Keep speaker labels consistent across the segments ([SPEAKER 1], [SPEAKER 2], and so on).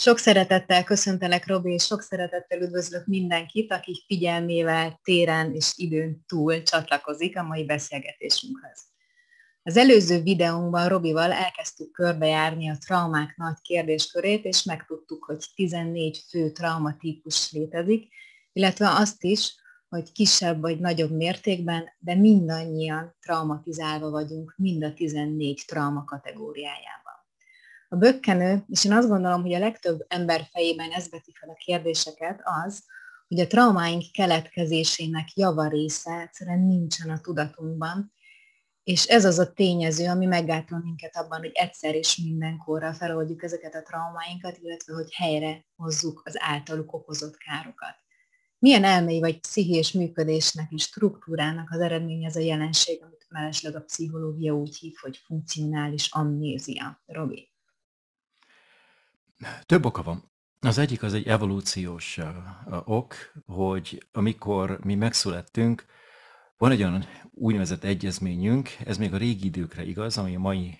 [SPEAKER 1] Sok szeretettel köszöntelek, Robi, és sok szeretettel üdvözlök mindenkit, aki figyelmével, téren és időn túl csatlakozik a mai beszélgetésünkhez. Az előző videónkban Robival elkezdtük körbejárni a traumák nagy kérdéskörét, és megtudtuk, hogy 14 fő traumatípus létezik, illetve azt is, hogy kisebb vagy nagyobb mértékben, de mindannyian traumatizálva vagyunk mind a 14 trauma kategóriájában. A bökkenő, és én azt gondolom, hogy a legtöbb ember fejében ez veti fel a kérdéseket, az, hogy a traumáink keletkezésének java része egyszerűen nincsen a tudatunkban, és ez az a tényező, ami meggátol minket abban, hogy egyszer és mindenkorra feloldjuk ezeket a traumáinkat, illetve hogy helyre hozzuk az általuk okozott károkat. Milyen elmei vagy pszichés működésnek és struktúrának az eredménye ez a jelenség, amit mellesleg a pszichológia úgy hív, hogy funkcionális amnézia, Robi?
[SPEAKER 2] Több oka van. Az egyik az egy evolúciós ok, hogy amikor mi megszülettünk, van egy olyan úgynevezett egyezményünk, ez még a régi időkre igaz, ami a mai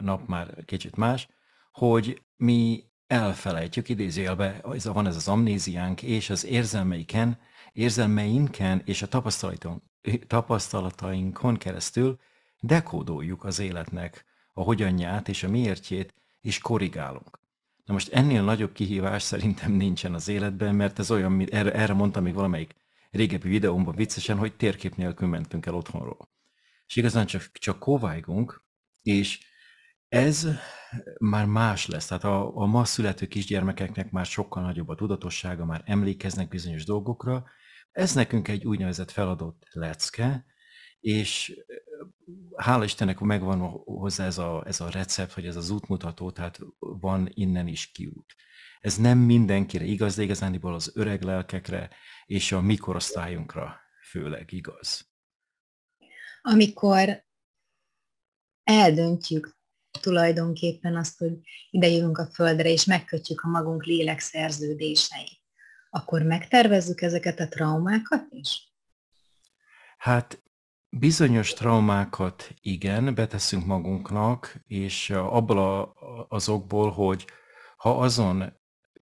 [SPEAKER 2] nap már kicsit más, hogy mi elfelejtjük, idézőjelbe, ez, van ez az amnéziánk, és az érzelmeiken, érzelmeinken és a tapasztalatainkon keresztül dekódoljuk az életnek a hogyanját és a miértjét, és korrigálunk. Na most ennél nagyobb kihívás szerintem nincsen az életben, mert ez olyan, erre, erre mondtam még valamelyik régebbi videómban viccesen, hogy térkép nélkül mentünk el otthonról. És igazán csak, csak kovájgunk, és ez már más lesz. Tehát a, a ma születő kisgyermekeknek már sokkal nagyobb a tudatossága, már emlékeznek bizonyos dolgokra. Ez nekünk egy úgynevezett feladott lecke, és hála Istennek megvan hozzá ez a, ez a recept, hogy ez az útmutató, tehát van innen is kiút. Ez nem mindenkire igaz, de igazániból az öreg lelkekre és a mikorosztályunkra főleg igaz.
[SPEAKER 1] Amikor eldöntjük tulajdonképpen azt, hogy ide jövünk a földre, és megkötjük a magunk lélek szerződései, akkor megtervezzük ezeket a traumákat is?
[SPEAKER 2] Hát Bizonyos traumákat igen, beteszünk magunknak, és abból a, azokból, hogy ha azon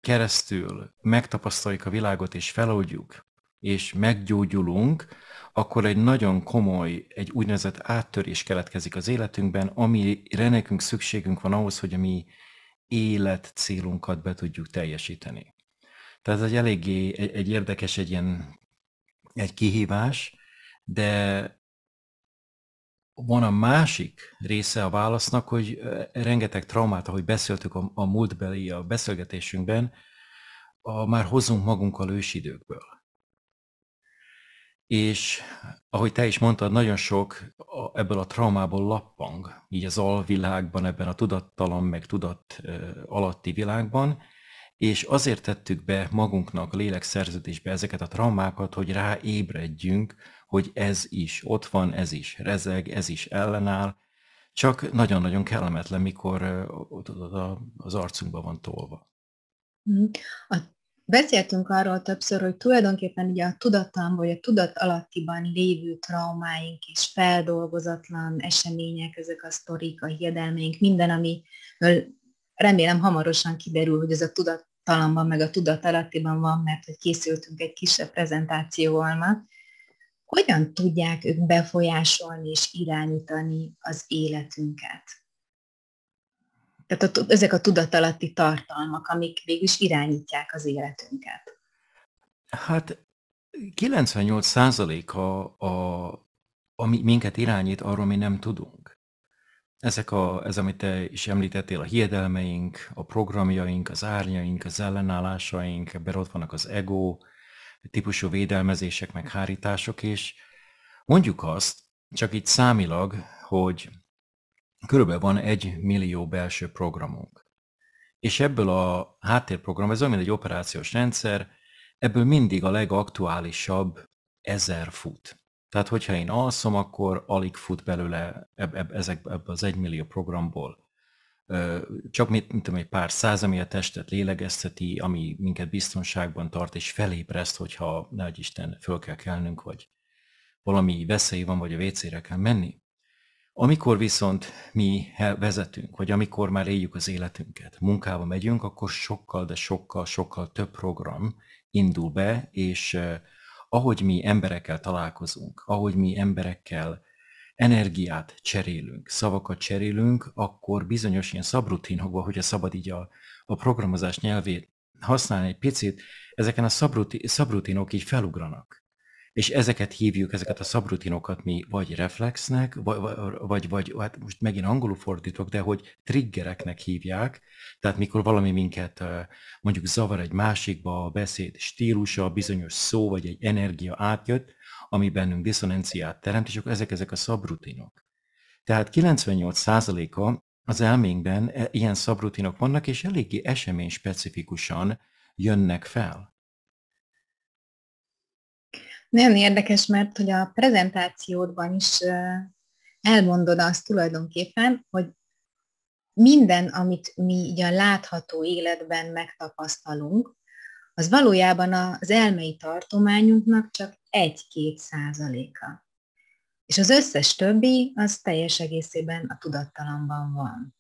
[SPEAKER 2] keresztül megtapasztaljuk a világot és feloldjuk, és meggyógyulunk, akkor egy nagyon komoly, egy úgynevezett áttörés keletkezik az életünkben, amire nekünk szükségünk van ahhoz, hogy a mi élet célunkat be tudjuk teljesíteni. Tehát ez egy eléggé egy, egy érdekes, egy ilyen egy kihívás, de van a másik része a válasznak, hogy rengeteg traumát, ahogy beszéltük a, a múltbeli a beszélgetésünkben, a, már hozunk magunkkal ősidőkből. És ahogy te is mondtad, nagyon sok a, ebből a traumából lappang, így az alvilágban, ebben a tudattalan, meg tudat alatti világban, és azért tettük be magunknak a lélekszerződésbe ezeket a traumákat, hogy ráébredjünk hogy ez is ott van, ez is rezeg, ez is ellenáll, csak nagyon-nagyon kellemetlen, mikor az arcunkba van tolva.
[SPEAKER 1] Mhm. A, beszéltünk arról többször, hogy tulajdonképpen ugye a tudatlan vagy a tudat alattiban lévő traumáink és feldolgozatlan események, ezek a sztorik, a hiedelmeink, minden, ami remélem hamarosan kiderül, hogy ez a tudat talamban, meg a tudat alattiban van, mert hogy készültünk egy kisebb prezentációval már hogyan tudják ők befolyásolni és irányítani az életünket. Tehát a, ezek a tudatalatti tartalmak, amik végül is irányítják az életünket.
[SPEAKER 2] Hát 98% a, a, ami minket irányít, arról mi nem tudunk. Ezek a, ez, amit te is említettél, a hiedelmeink, a programjaink, az árnyaink, az ellenállásaink, ebben ott vannak az ego, típusú védelmezések, meg hárítások, és mondjuk azt, csak itt számilag, hogy körülbelül van egy millió belső programunk. És ebből a háttérprogram, ez olyan, mint egy operációs rendszer, ebből mindig a legaktuálisabb ezer fut. Tehát, hogyha én alszom, akkor alig fut belőle eb- eb- ezek, ebből az egymillió programból csak mit, mit tudom, egy pár száz, ami a testet lélegezteti, ami minket biztonságban tart, és felébreszt, hogyha egy Isten föl kell kelnünk, vagy valami veszély van, vagy a WC-re kell menni. Amikor viszont mi vezetünk, vagy amikor már éljük az életünket, munkába megyünk, akkor sokkal, de sokkal, sokkal több program indul be, és ahogy mi emberekkel találkozunk, ahogy mi emberekkel energiát cserélünk, szavakat cserélünk, akkor bizonyos ilyen szabrutinokba, hogyha szabad így a, a programozás nyelvét használni egy picit, ezeken a szabruti, szabrutinok így felugranak. És ezeket hívjuk, ezeket a szabrutinokat mi vagy reflexnek, vagy, vagy, vagy hát most megint angolul fordítok, de hogy triggereknek hívják, tehát mikor valami minket mondjuk zavar egy másikba, a beszéd stílusa, bizonyos szó vagy egy energia átjött, ami bennünk diszonenciát teremt, és akkor ezek ezek a szabrutinok. Tehát 98%-a az elménkben e, ilyen szabrutinok vannak, és eléggé esemény specifikusan jönnek fel.
[SPEAKER 1] Nagyon érdekes, mert hogy a prezentációdban is elmondod azt tulajdonképpen, hogy minden, amit mi így a látható életben megtapasztalunk, az valójában az elmei tartományunknak csak 1-2 százaléka. És az összes többi az teljes egészében a tudattalamban van.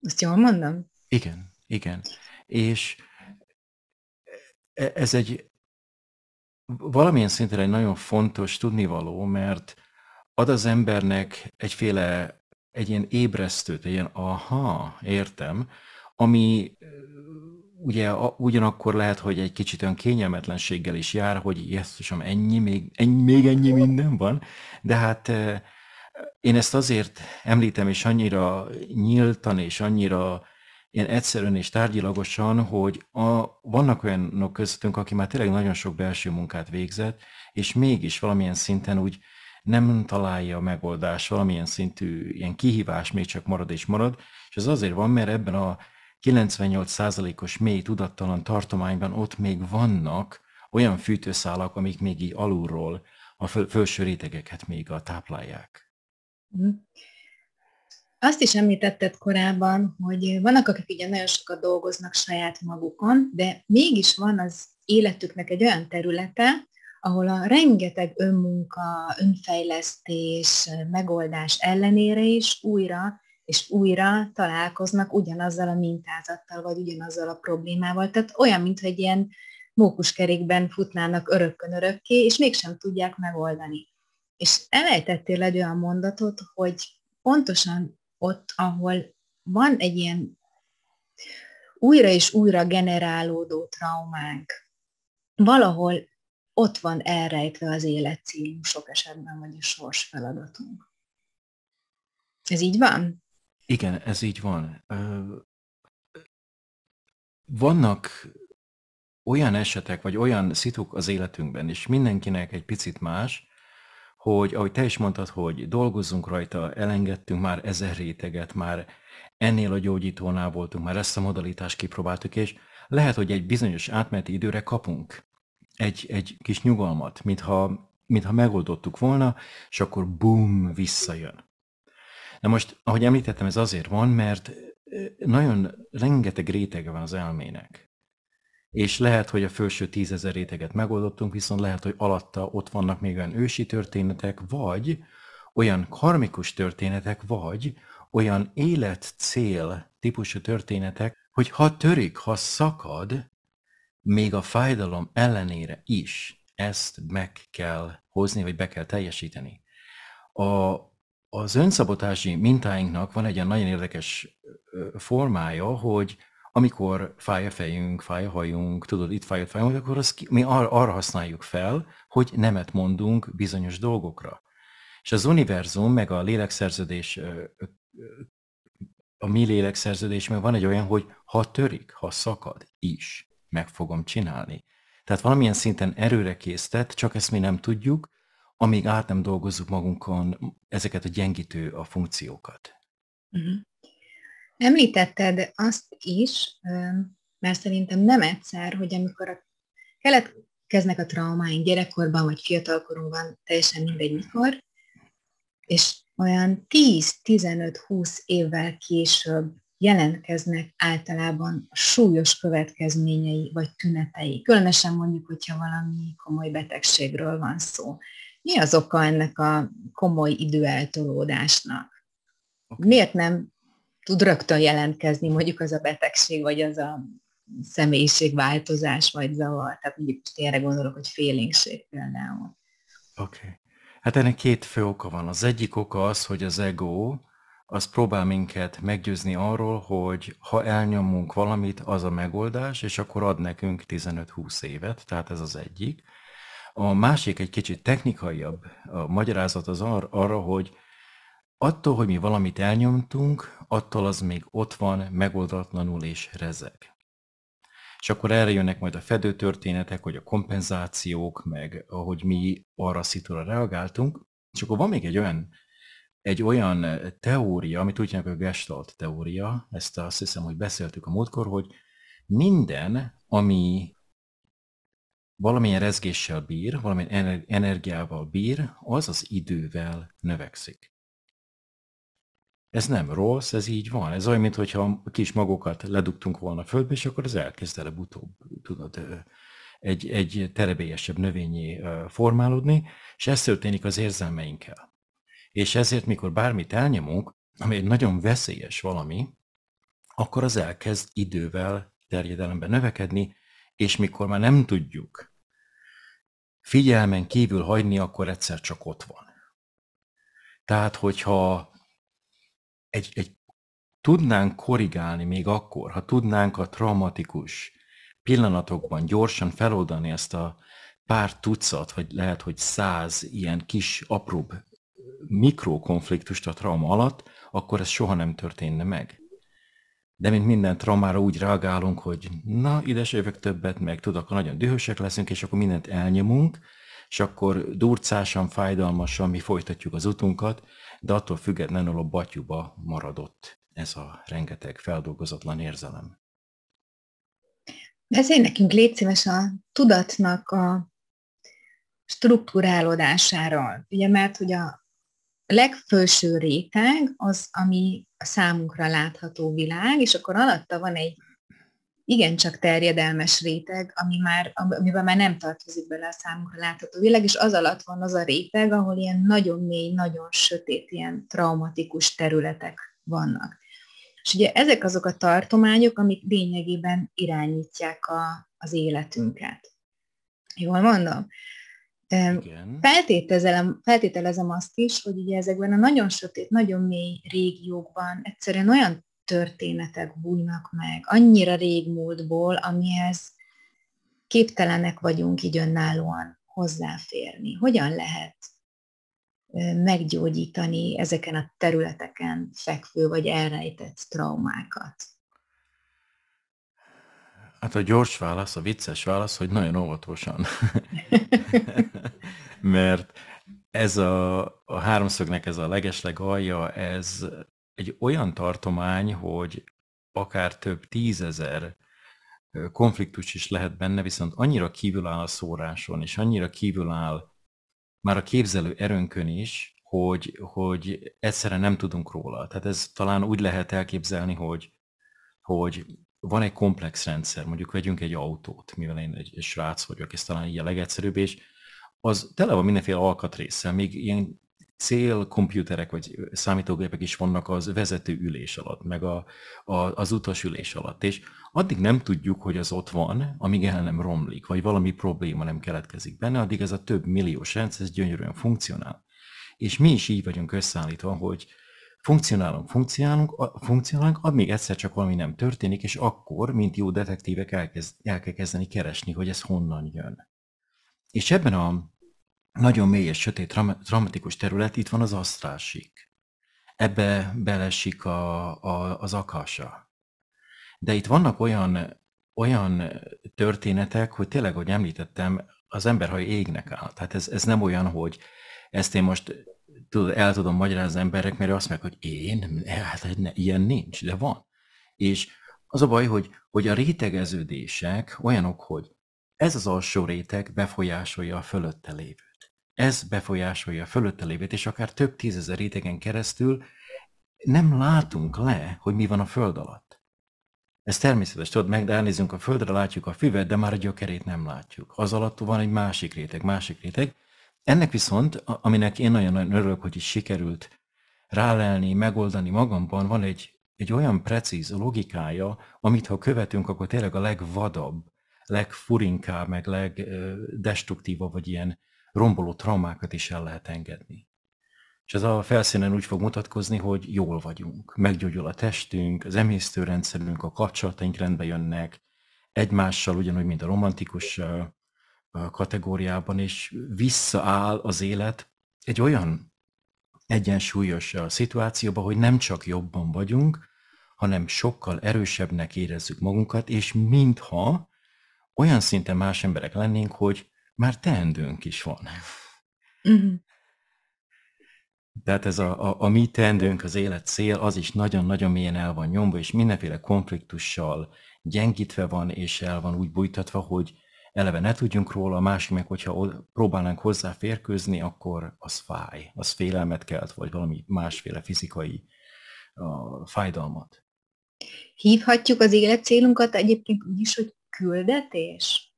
[SPEAKER 1] Azt jól mondom?
[SPEAKER 2] Igen, igen. És e, ez egy valamilyen szinten egy nagyon fontos tudnivaló, mert ad az embernek egyféle, egy ilyen ébresztőt, egy ilyen aha, értem, ami ugye a, ugyanakkor lehet, hogy egy kicsit olyan kényelmetlenséggel is jár, hogy jesszusom, ennyi, még ennyi, még ennyi minden van, de hát én ezt azért említem, és annyira nyíltan, és annyira ilyen egyszerűen és tárgyilagosan, hogy a, vannak olyanok közöttünk, aki már tényleg nagyon sok belső munkát végzett, és mégis valamilyen szinten úgy nem találja a megoldást, valamilyen szintű ilyen kihívás még csak marad és marad, és ez azért van, mert ebben a 98%-os mély tudattalan tartományban ott még vannak olyan fűtőszálak, amik még így alulról a felső rétegeket még a táplálják.
[SPEAKER 1] Mhm. Azt is említetted korábban, hogy vannak, akik ugye nagyon sokat dolgoznak saját magukon, de mégis van az életüknek egy olyan területe, ahol a rengeteg önmunka, önfejlesztés, megoldás ellenére is újra és újra találkoznak ugyanazzal a mintázattal, vagy ugyanazzal a problémával. Tehát olyan, mintha egy ilyen mókuskerékben futnának örökkön örökké, és mégsem tudják megoldani. És elejtettél egy olyan mondatot, hogy pontosan ott, ahol van egy ilyen újra és újra generálódó traumánk, valahol ott van elrejtve az életcélunk sok esetben, vagy a sors feladatunk. Ez így van?
[SPEAKER 2] Igen, ez így van. Vannak olyan esetek, vagy olyan szituk az életünkben, és mindenkinek egy picit más, hogy ahogy te is mondtad, hogy dolgozunk rajta, elengedtünk már ezer réteget, már ennél a gyógyítónál voltunk, már ezt a modalitást kipróbáltuk, és lehet, hogy egy bizonyos átmeneti időre kapunk egy, egy kis nyugalmat, mintha, mintha megoldottuk volna, és akkor bum, visszajön. Na most, ahogy említettem, ez azért van, mert nagyon rengeteg rétege van az elmének. És lehet, hogy a felső tízezer réteget megoldottunk, viszont lehet, hogy alatta ott vannak még olyan ősi történetek, vagy olyan karmikus történetek, vagy olyan életcél típusú történetek, hogy ha törik, ha szakad, még a fájdalom ellenére is ezt meg kell hozni, vagy be kell teljesíteni. A, az önszabotási mintáinknak van egy olyan nagyon érdekes formája, hogy amikor fáj a fejünk, fáj a hajunk, tudod, itt fáj a hajunk, akkor azt ki, mi ar- arra használjuk fel, hogy nemet mondunk bizonyos dolgokra. És az univerzum, meg a lélekszerződés, a mi lélekszerződés, meg van egy olyan, hogy ha törik, ha szakad is, meg fogom csinálni. Tehát valamilyen szinten erőre késztet, csak ezt mi nem tudjuk, amíg át nem dolgozzuk magunkon ezeket a gyengítő a funkciókat.
[SPEAKER 1] Mhm. Említetted azt is, mert szerintem nem egyszer, hogy amikor a keletkeznek a traumáink gyerekkorban vagy fiatalkorunkban, teljesen mindegy mikor, és olyan 10-15-20 évvel később jelentkeznek általában a súlyos következményei vagy tünetei. Különösen mondjuk, hogyha valami komoly betegségről van szó. Mi az oka ennek a komoly időeltolódásnak? Okay. Miért nem tud rögtön jelentkezni mondjuk az a betegség, vagy az a személyiségváltozás, vagy zavar? Tehát mondjuk tényleg gondolok, hogy félénkség például. Oké.
[SPEAKER 2] Okay. Hát ennek két fő oka van. Az egyik oka az, hogy az ego, az próbál minket meggyőzni arról, hogy ha elnyomunk valamit, az a megoldás, és akkor ad nekünk 15-20 évet, tehát ez az egyik. A másik egy kicsit technikaiabb a magyarázat az ar- arra, hogy attól, hogy mi valamit elnyomtunk, attól az még ott van, megoldatlanul és rezeg. És akkor erre jönnek majd a fedőtörténetek, hogy a kompenzációk, meg ahogy mi arra szitúra reagáltunk. És akkor van még egy olyan, egy olyan teória, amit úgy hívják, a gestalt teória, ezt azt hiszem, hogy beszéltük a múltkor, hogy minden, ami valamilyen rezgéssel bír, valamilyen energiával bír, az az idővel növekszik. Ez nem rossz, ez így van. Ez olyan, mintha kis magokat ledugtunk volna a földbe, és akkor az elkezd el utóbb tudod, egy, egy terebélyesebb növényi formálódni, és ez történik az érzelmeinkkel. És ezért, mikor bármit elnyomunk, ami egy nagyon veszélyes valami, akkor az elkezd idővel terjedelemben növekedni, és mikor már nem tudjuk figyelmen kívül hagyni, akkor egyszer csak ott van. Tehát, hogyha egy, egy tudnánk korrigálni még akkor, ha tudnánk a traumatikus pillanatokban gyorsan feloldani ezt a pár tucat, vagy lehet, hogy száz ilyen kis, apróbb mikrokonfliktust a trauma alatt, akkor ez soha nem történne meg de mint minden traumára úgy reagálunk, hogy na, ide se jövök többet, meg tudok, akkor nagyon dühösek leszünk, és akkor mindent elnyomunk, és akkor durcásan, fájdalmasan mi folytatjuk az utunkat, de attól függetlenül a batyuba maradott ez a rengeteg feldolgozatlan érzelem.
[SPEAKER 1] De ezért nekünk légy szíves a tudatnak a struktúrálódásáról. Ugye, mert hogy a legfőső réteg az, ami a számunkra látható világ, és akkor alatta van egy igencsak terjedelmes réteg, ami már, amiben már nem tartozik bele a számunkra látható világ, és az alatt van az a réteg, ahol ilyen nagyon mély, nagyon sötét, ilyen traumatikus területek vannak. És ugye ezek azok a tartományok, amik lényegében irányítják a, az életünket. Jól mondom? Feltételezem, feltételezem azt is, hogy ugye ezekben a nagyon sötét, nagyon mély régiókban egyszerűen olyan történetek bújnak meg, annyira régmúltból, amihez képtelenek vagyunk így önállóan hozzáférni. Hogyan lehet meggyógyítani ezeken a területeken fekvő vagy elrejtett traumákat?
[SPEAKER 2] Hát a gyors válasz, a vicces válasz, hogy nagyon óvatosan. Mert ez a, a háromszögnek ez a legesleg alja, ez egy olyan tartomány, hogy akár több tízezer konfliktus is lehet benne, viszont annyira kívül áll a szóráson, és annyira kívül áll már a képzelő erőnkön is, hogy, hogy egyszerre nem tudunk róla. Tehát ez talán úgy lehet elképzelni, hogy, hogy van egy komplex rendszer, mondjuk vegyünk egy autót, mivel én egy, srác vagyok, ez talán így a legegyszerűbb, és az tele van mindenféle alkatrészsel, még ilyen célkompjúterek vagy számítógépek is vannak az vezető ülés alatt, meg a, a, az utas ülés alatt, és addig nem tudjuk, hogy az ott van, amíg el nem romlik, vagy valami probléma nem keletkezik benne, addig ez a több milliós rendszer, ez gyönyörűen funkcionál. És mi is így vagyunk összeállítva, hogy Funkcionálunk, funkcionálunk, funkcionálunk, amíg egyszer csak valami nem történik, és akkor, mint jó detektívek elkezd, el kell kezdeni keresni, hogy ez honnan jön. És ebben a nagyon mély és sötét dramatikus terület itt van az asztrásik. Ebbe belesik a, a, az akása. De itt vannak olyan, olyan történetek, hogy tényleg, hogy említettem, az ember, ha égnek áll. Tehát ez, ez nem olyan, hogy ezt én most tudod, el tudom magyarázni az emberek, mert azt meg, hogy én, hát, hát ne, ilyen nincs, de van. És az a baj, hogy, hogy a rétegeződések olyanok, hogy ez az alsó réteg befolyásolja a fölötte lévőt. Ez befolyásolja a fölötte lévőt, és akár több tízezer rétegen keresztül nem látunk le, hogy mi van a föld alatt. Ez természetes, tudod, meg elnézünk a földre, látjuk a füvet, de már a gyökerét nem látjuk. Az alatt van egy másik réteg, másik réteg, ennek viszont, aminek én nagyon-nagyon örülök, hogy is sikerült rálelni, megoldani magamban, van egy, egy olyan precíz logikája, amit ha követünk, akkor tényleg a legvadabb, legfurinkább, meg legdestruktívabb, vagy ilyen romboló traumákat is el lehet engedni. És ez a felszínen úgy fog mutatkozni, hogy jól vagyunk, meggyógyul a testünk, az emésztőrendszerünk, a kapcsolataink rendbe jönnek, egymással, ugyanúgy, mint a romantikus kategóriában, és visszaáll az élet egy olyan egyensúlyos szituációba, hogy nem csak jobban vagyunk, hanem sokkal erősebbnek érezzük magunkat, és mintha olyan szinten más emberek lennénk, hogy már teendőnk is van. Uh-huh. Tehát ez a, a, a mi teendőnk, az élet cél, az is nagyon-nagyon mélyen el van nyomva, és mindenféle konfliktussal gyengítve van, és el van úgy bújtatva, hogy eleve ne tudjunk róla, a másik meg, hogyha próbálnánk férkőzni, akkor az fáj, az félelmet kelt, vagy valami másféle fizikai a, fájdalmat.
[SPEAKER 1] Hívhatjuk az élet célunkat egyébként úgy is, hogy küldetés?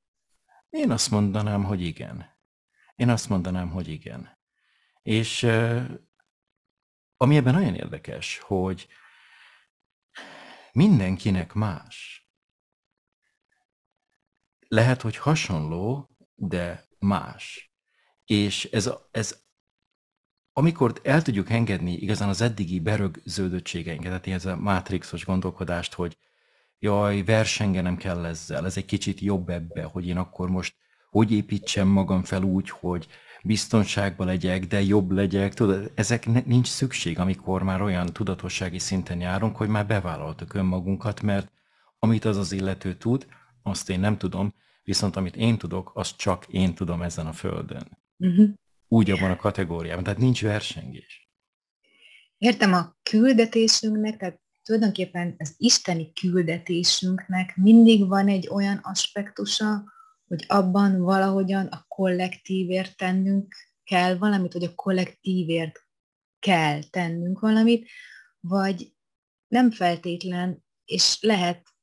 [SPEAKER 1] Én
[SPEAKER 2] azt mondanám, hogy igen. Én azt mondanám, hogy igen. És ami ebben nagyon érdekes, hogy mindenkinek más lehet, hogy hasonló, de más. És ez, ez amikor el tudjuk engedni igazán az eddigi berögződöttségeinket, tehát ez a mátrixos gondolkodást, hogy jaj, versengenem kell ezzel, ez egy kicsit jobb ebbe, hogy én akkor most hogy építsem magam fel úgy, hogy biztonságban legyek, de jobb legyek, tudod, ezek nincs szükség, amikor már olyan tudatossági szinten járunk, hogy már bevállaltuk önmagunkat, mert amit az az illető tud, azt én nem tudom, viszont amit én tudok, azt csak én tudom ezen a földön. Uh-huh. Úgy abban a kategóriában, tehát nincs versengés.
[SPEAKER 1] Értem a küldetésünknek, tehát tulajdonképpen az isteni küldetésünknek mindig van egy olyan aspektusa, hogy abban valahogyan a kollektívért tennünk kell valamit, vagy a kollektívért kell tennünk valamit, vagy nem feltétlen, és lehet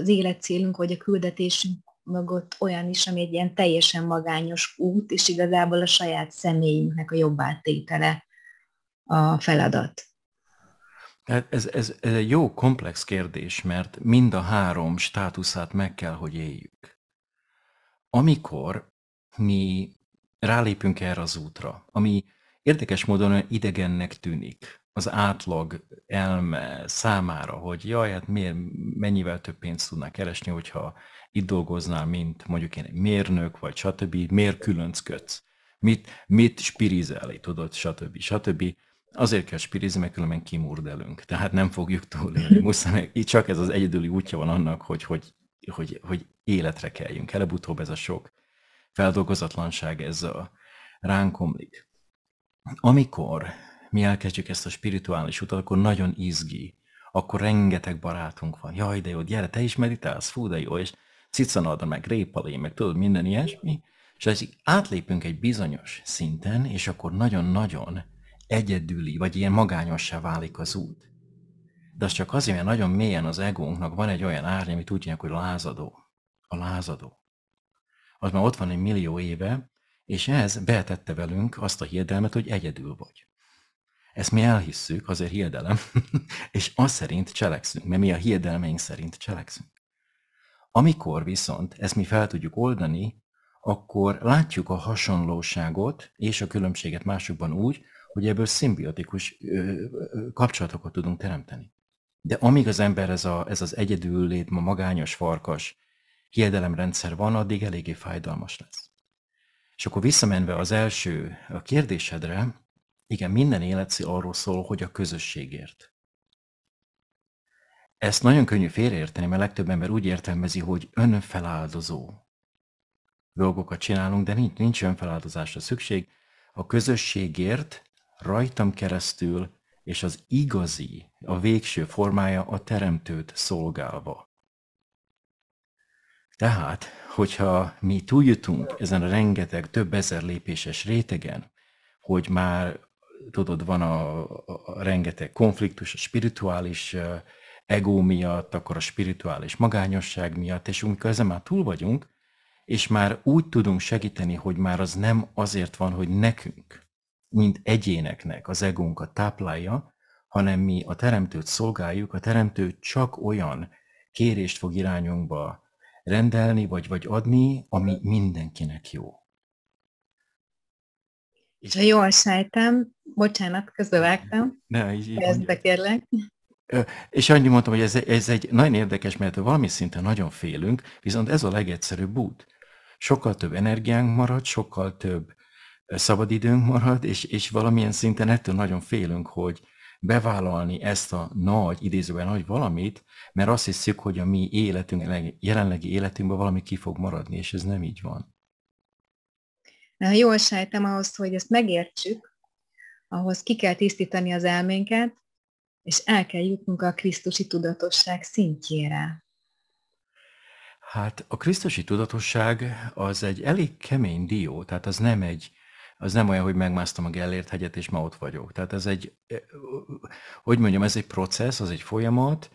[SPEAKER 1] az életcélünk, vagy a küldetésünk mögött olyan is, ami egy ilyen teljesen magányos út, és igazából a saját személyünknek a jobb áttétele a feladat.
[SPEAKER 2] Hát ez, ez, ez egy jó komplex kérdés, mert mind a három státuszát meg kell, hogy éljük. Amikor mi rálépünk erre az útra, ami érdekes módon idegennek tűnik, az átlag elme számára, hogy jaj, hát miért, mennyivel több pénzt tudnál keresni, hogyha itt dolgoznál, mint mondjuk én egy mérnök, vagy stb., miért különcködsz, mit, mit spirizeli, tudod, stb. stb. Azért kell spirizni, mert különben kimurdelünk, tehát nem fogjuk túlélni. Muszáj, itt csak ez az egyedüli útja van annak, hogy, hogy, hogy, hogy életre keljünk. Előbb-utóbb ez a sok feldolgozatlanság, ez a ránk omlik. Amikor mi elkezdjük ezt a spirituális utat, akkor nagyon izgi, akkor rengeteg barátunk van. Jaj, de jó, gyere, te is meditálsz, fú, de jó, és cicanada, meg répalé, meg tudod, minden ilyesmi. És ez így átlépünk egy bizonyos szinten, és akkor nagyon-nagyon egyedüli, vagy ilyen magányossá válik az út. De az csak azért, mert nagyon mélyen az egónknak van egy olyan árny, amit úgy hívják, hogy lázadó. A lázadó. Az már ott van egy millió éve, és ez betette velünk azt a hiedelmet, hogy egyedül vagy. Ezt mi elhisszük, azért hiedelem, és az szerint cselekszünk, mert mi a hiedelmeink szerint cselekszünk. Amikor viszont ezt mi fel tudjuk oldani, akkor látjuk a hasonlóságot és a különbséget másokban úgy, hogy ebből szimbiotikus kapcsolatokat tudunk teremteni. De amíg az ember ez, a, ez az egyedül lét, ma magányos farkas hiedelemrendszer van, addig eléggé fájdalmas lesz. És akkor visszamenve az első a kérdésedre, igen, minden életszél arról szól, hogy a közösségért. Ezt nagyon könnyű félreérteni, mert legtöbb ember úgy értelmezi, hogy önfeláldozó dolgokat csinálunk, de nincs, nincs önfeláldozásra szükség. A közösségért rajtam keresztül és az igazi, a végső formája a teremtőt szolgálva. Tehát, hogyha mi túljutunk ezen a rengeteg több ezer lépéses rétegen, hogy már tudod, van a, a, a rengeteg konfliktus, a spirituális ego miatt, akkor a spirituális magányosság miatt, és amikor ezen már túl vagyunk, és már úgy tudunk segíteni, hogy már az nem azért van, hogy nekünk, mint egyéneknek az egónkat táplálja, hanem mi a Teremtőt szolgáljuk, a Teremtő csak olyan kérést fog irányunkba rendelni, vagy, vagy adni, ami mindenkinek jó.
[SPEAKER 1] És ha jól sejtem, bocsánat, közövágtam.
[SPEAKER 2] Ne, így, így Ezt kérlek. És annyi mondtam, hogy ez, ez egy nagyon érdekes, mert valami szinten nagyon félünk, viszont ez a legegyszerűbb út. Sokkal több energiánk marad, sokkal több szabadidőnk marad, és, és valamilyen szinten ettől nagyon félünk, hogy bevállalni ezt a nagy, idézőben nagy valamit, mert azt hiszük, hogy a mi életünk, jelenlegi életünkben valami ki fog maradni, és ez nem így van.
[SPEAKER 1] De ha jól sejtem, ahhoz, hogy ezt megértsük, ahhoz ki kell tisztítani az elménket, és el kell jutnunk a Krisztusi tudatosság szintjére.
[SPEAKER 2] Hát a Krisztusi tudatosság az egy elég kemény dió, tehát az nem egy, az nem olyan, hogy megmásztam a Gellért hegyet, és ma ott vagyok. Tehát ez egy, hogy mondjam, ez egy processz, az egy folyamat.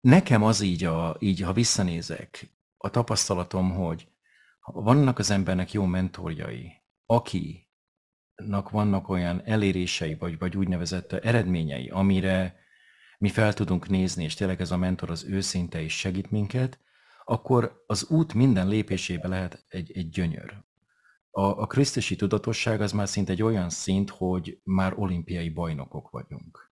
[SPEAKER 2] Nekem az így, a, így ha visszanézek, a tapasztalatom, hogy vannak az embernek jó mentorjai, akinek vannak olyan elérései, vagy, vagy úgynevezett eredményei, amire mi fel tudunk nézni, és tényleg ez a mentor az őszinte is segít minket, akkor az út minden lépésébe lehet egy, egy gyönyör. A, a krisztusi tudatosság az már szinte egy olyan szint, hogy már olimpiai bajnokok
[SPEAKER 1] vagyunk.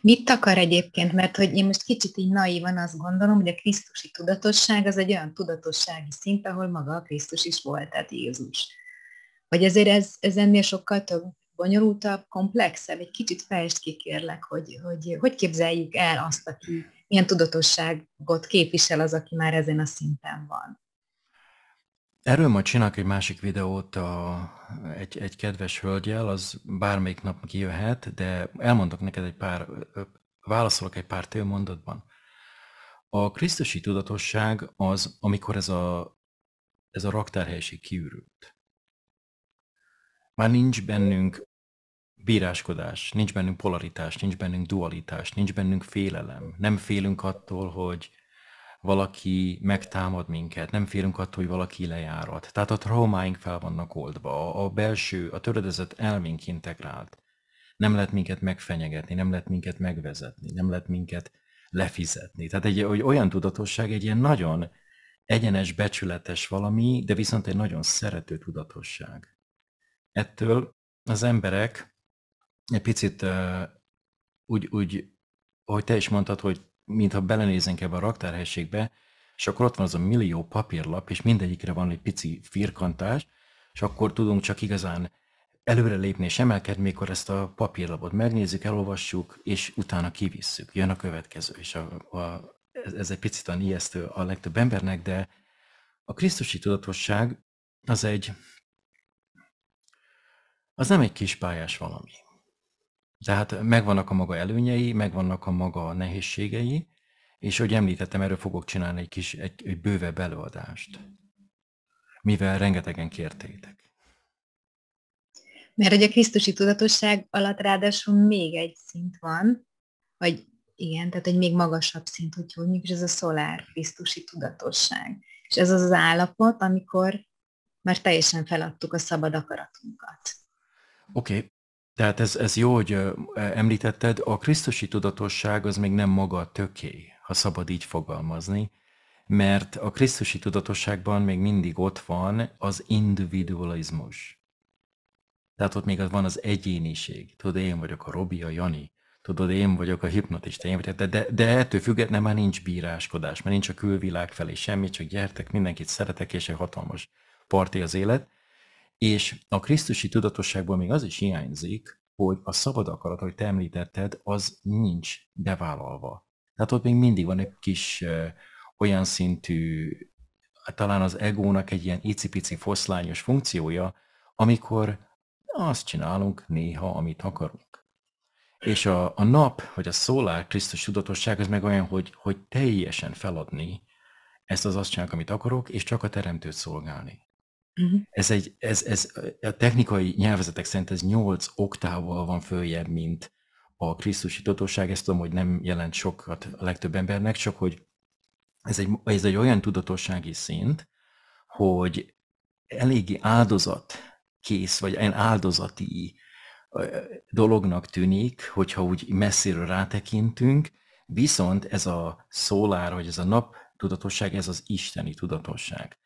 [SPEAKER 1] Mit akar egyébként? Mert hogy én most kicsit így naívan azt gondolom, hogy a krisztusi tudatosság az egy olyan tudatossági szint, ahol maga a Krisztus is volt, tehát Jézus. Vagy ezért ez, ez ennél sokkal több bonyolultabb, komplexebb, egy kicsit fejtsd ki kérlek, hogy, hogy hogy képzeljük el azt, aki milyen tudatosságot képvisel az, aki már ezen a szinten van.
[SPEAKER 2] Erről majd csinálok egy másik videót a, egy, egy kedves hölgyel, az bármelyik nap kijöhet, de elmondok neked egy pár, válaszolok egy pár télmondatban. A krisztusi tudatosság az, amikor ez a, ez a raktárhelyiség kiürült. Már nincs bennünk bíráskodás, nincs bennünk polaritás, nincs bennünk dualitás, nincs bennünk félelem. Nem félünk attól, hogy valaki megtámad minket, nem félünk attól, hogy valaki lejárat. Tehát a traumáink fel vannak oldva, a belső, a töredezett elménk integrált. Nem lehet minket megfenyegetni, nem lehet minket megvezetni, nem lehet minket lefizetni. Tehát egy hogy olyan tudatosság, egy ilyen nagyon egyenes, becsületes valami, de viszont egy nagyon szerető tudatosság. Ettől az emberek egy picit úgy, úgy ahogy te is mondtad, hogy mintha belenéznénk ebbe a raktárhelységbe, és akkor ott van az a millió papírlap, és mindegyikre van egy pici firkantás, és akkor tudunk csak igazán előre lépni és emelkedni, mikor ezt a papírlapot megnézzük, elolvassuk, és utána kivisszük. Jön a következő, és a, a, ez, ez egy picit ijesztő a legtöbb embernek, de a krisztusi tudatosság az egy, az nem egy kis pályás valami. Tehát megvannak a maga előnyei, megvannak a maga nehézségei, és ahogy említettem, erről fogok csinálni egy kis, egy, egy bővebb előadást, mivel rengetegen kértétek.
[SPEAKER 1] Mert hogy a Krisztusi tudatosság alatt ráadásul még egy szint van, vagy igen, tehát egy még magasabb szint, hogy hogy és ez a szolár Krisztusi tudatosság. És ez az az állapot, amikor már teljesen feladtuk a szabad akaratunkat.
[SPEAKER 2] Oké, okay, tehát ez, ez jó, hogy e, említetted, a krisztusi tudatosság az még nem maga a töké, ha szabad így fogalmazni, mert a krisztusi tudatosságban még mindig ott van az individualizmus. Tehát ott még van az egyéniség. Tudod, én vagyok a Robi, a Jani, tudod, én vagyok a hipnotista, én vagyok, de, de, de ettől függetlenül már nincs bíráskodás, mert nincs a külvilág felé semmi, csak gyertek, mindenkit szeretek, és egy hatalmas parti az élet. És a krisztusi tudatosságból még az is hiányzik, hogy a szabad akarat, ahogy te említetted, az nincs bevállalva. Tehát ott még mindig van egy kis ö, olyan szintű, hát talán az egónak egy ilyen icipici foszlányos funkciója, amikor azt csinálunk néha, amit akarunk. És a, a nap, vagy a szólár Krisztus tudatosság, az meg olyan, hogy, hogy teljesen feladni ezt az azt csinálok, amit akarok, és csak a teremtőt szolgálni. Uh-huh. Ez egy, ez, ez, a technikai nyelvezetek szerint ez 8 oktávval van följebb, mint a krisztusi tudatosság. Ezt tudom, hogy nem jelent sokat a legtöbb embernek, csak hogy ez egy, ez egy olyan tudatossági szint, hogy eléggé áldozat kész, vagy egy áldozati dolognak tűnik, hogyha úgy messziről rátekintünk, viszont ez a szólár, vagy ez a nap tudatosság, ez az isteni tudatosság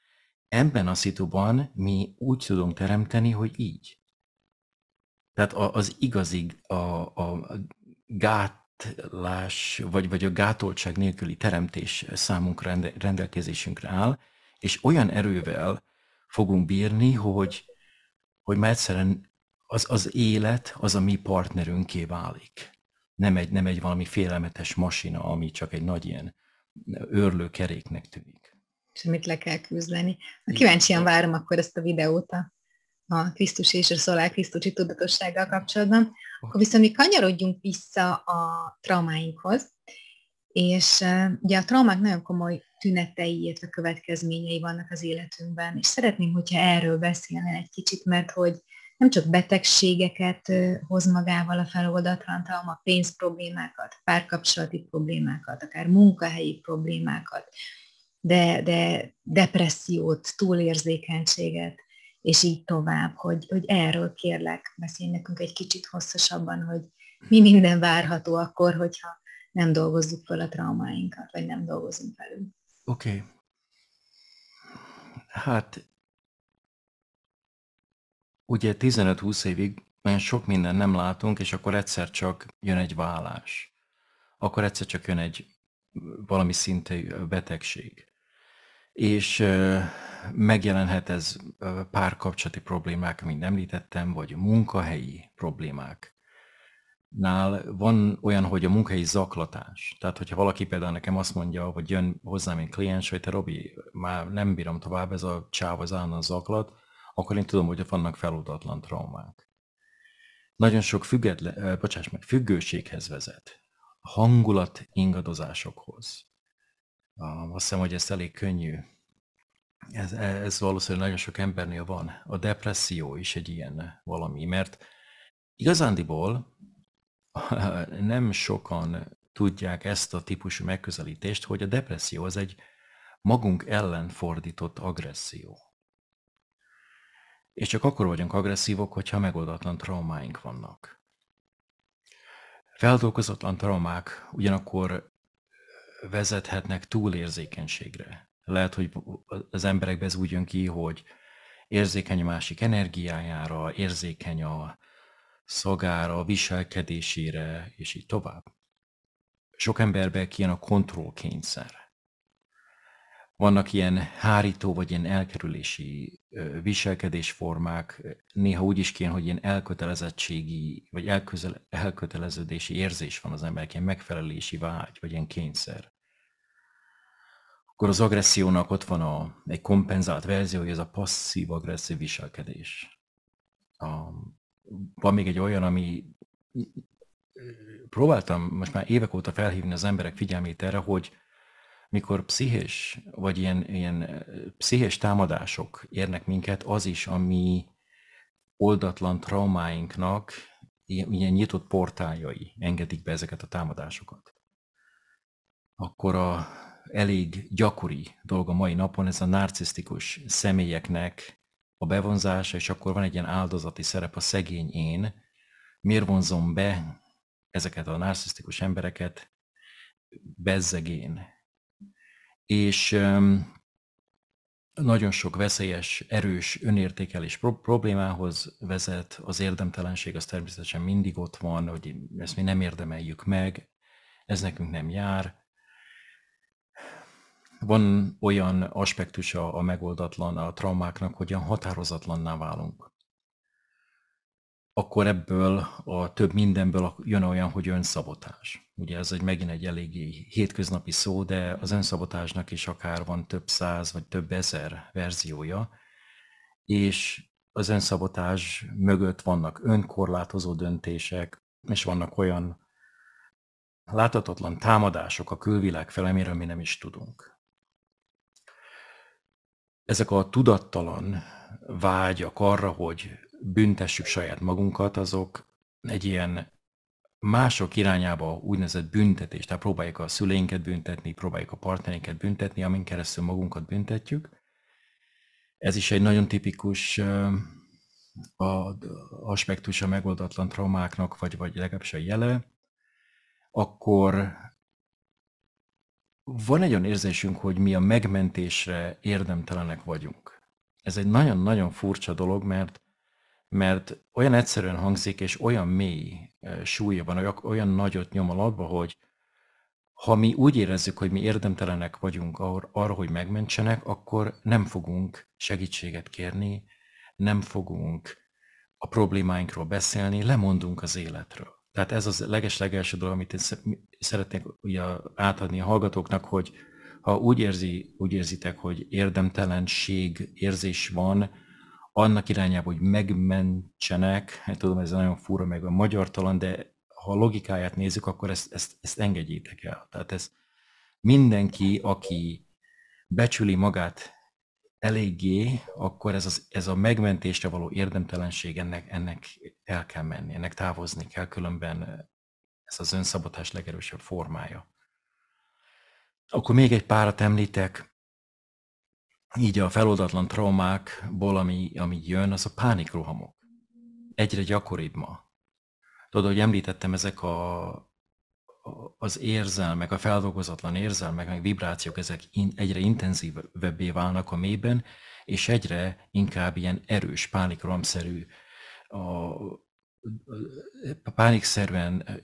[SPEAKER 2] ebben a szituban mi úgy tudunk teremteni, hogy így. Tehát az igazi, a, a gátlás, vagy, vagy a gátoltság nélküli teremtés számunkra rendelkezésünkre áll, és olyan erővel fogunk bírni, hogy, hogy már egyszerűen az, az élet az a mi partnerünké válik. Nem egy, nem egy valami félelmetes masina, ami csak egy nagy ilyen őrlő keréknek tűnik
[SPEAKER 1] és amit le kell küzdeni. Ha kíváncsian várom akkor ezt a videót a, a Krisztus és a Szolá Krisztusi tudatossággal kapcsolatban. Akkor viszont mi kanyarodjunk vissza a traumáinkhoz, és ugye a traumák nagyon komoly tünetei, illetve következményei vannak az életünkben, és szeretném, hogyha erről beszélnél egy kicsit, mert hogy nem csak betegségeket hoz magával a feloldatlan trauma, pénzproblémákat, párkapcsolati problémákat, akár munkahelyi problémákat, de, de depressziót, túlérzékenységet, és így tovább, hogy, hogy erről kérlek, beszélj nekünk egy kicsit hosszasabban, hogy mi minden várható akkor, hogyha nem dolgozzuk fel a traumáinkat, vagy nem dolgozunk velük.
[SPEAKER 2] Oké. Okay. Hát, ugye 15-20 évig olyan sok mindent nem látunk, és akkor egyszer csak jön egy vállás. Akkor egyszer csak jön egy valami szintű betegség és megjelenhet ez párkapcsati problémák, mint említettem, vagy munkahelyi problémák. Nál van olyan, hogy a munkahelyi zaklatás. Tehát, hogyha valaki például nekem azt mondja, hogy jön hozzám egy kliens, hogy te Robi, már nem bírom tovább, ez a csáv az állandóan zaklat, akkor én tudom, hogy vannak feloldatlan traumák. Nagyon sok független, bocsáss meg, függőséghez vezet, hangulat ingadozásokhoz, azt hiszem, hogy ez elég könnyű. Ez, e, ez valószínűleg nagyon sok embernél van. A depresszió is egy ilyen valami, mert igazándiból nem sokan tudják ezt a típusú megközelítést, hogy a depresszió az egy magunk ellen fordított agresszió. És csak akkor vagyunk agresszívok, hogyha megoldatlan traumáink vannak. Feldolgozatlan traumák ugyanakkor vezethetnek túlérzékenységre. Lehet, hogy az emberekbe ez úgy jön ki, hogy érzékeny a másik energiájára, érzékeny a szagára, a viselkedésére, és így tovább. Sok emberben ilyen a kontrollkényszer. Vannak ilyen hárító vagy ilyen elkerülési viselkedésformák, néha úgy is kéne, hogy ilyen elkötelezettségi vagy elközel, elköteleződési érzés van az emberek, ilyen megfelelési vágy, vagy ilyen kényszer. Akkor az agressziónak ott van a, egy kompenzált verziója, ez a passzív-agresszív viselkedés. A, van még egy olyan, ami próbáltam most már évek óta felhívni az emberek figyelmét erre, hogy mikor pszichés, vagy ilyen, ilyen e, pszichés támadások érnek minket, az is, ami oldatlan traumáinknak ilyen, ilyen nyitott portáljai engedik be ezeket a támadásokat. Akkor a elég gyakori dolog a mai napon, ez a narcisztikus személyeknek a bevonzása, és akkor van egy ilyen áldozati szerep, a szegény én. Miért vonzom be ezeket a narcisztikus embereket bezzegén? És nagyon sok veszélyes, erős önértékelés problémához vezet, az érdemtelenség az természetesen mindig ott van, hogy ezt mi nem érdemeljük meg, ez nekünk nem jár, van olyan aspektusa a megoldatlan, a traumáknak, hogy olyan határozatlanná válunk. Akkor ebből a több mindenből jön olyan, hogy önszabotás. Ugye ez egy megint egy eléggé hétköznapi szó, de az önszabotásnak is akár van több száz vagy több ezer verziója, és az önszabotás mögött vannak önkorlátozó döntések, és vannak olyan láthatatlan támadások a külvilág felemére, amiről mi nem is tudunk ezek a tudattalan vágyak arra, hogy büntessük saját magunkat, azok egy ilyen mások irányába úgynevezett büntetés, tehát próbáljuk a szüleinket büntetni, próbáljuk a partnerinket büntetni, amin keresztül magunkat büntetjük. Ez is egy nagyon tipikus a aspektus a megoldatlan traumáknak, vagy, vagy legalábbis a jele, akkor van egy olyan érzésünk, hogy mi a megmentésre érdemtelenek vagyunk. Ez egy nagyon-nagyon furcsa dolog, mert mert olyan egyszerűen hangzik, és olyan mély súlya van, olyan nagyot nyom alatba, hogy ha mi úgy érezzük, hogy mi érdemtelenek vagyunk ar- arra, hogy megmentsenek, akkor nem fogunk segítséget kérni, nem fogunk a problémáinkról beszélni, lemondunk az életről. Tehát ez az leges-legelső dolog, amit én szeretnék ugye átadni a hallgatóknak, hogy ha úgy, érzi, úgy érzitek, hogy érdemtelenség érzés van, annak irányába, hogy megmentsenek, hát tudom, ez nagyon fura, meg a magyar talan, de ha a logikáját nézzük, akkor ezt, ezt, ezt engedjétek el. Tehát ez mindenki, aki becsüli magát eléggé, akkor ez, az, ez a megmentésre való érdemtelenség, ennek, ennek el kell menni, ennek távozni kell, különben eh, ez az önszabotás legerősebb formája. Akkor még egy párat említek, így a feloldatlan traumákból, ami, ami jön, az a pánikrohamok. Egyre gyakoribb ma. Tudod, hogy említettem, ezek a az érzelmek, a feldolgozatlan érzelmek, meg vibrációk, ezek in, egyre intenzívebbé válnak a mélyben, és egyre inkább ilyen erős, pánikromszerű, a, a, a pánikszerűen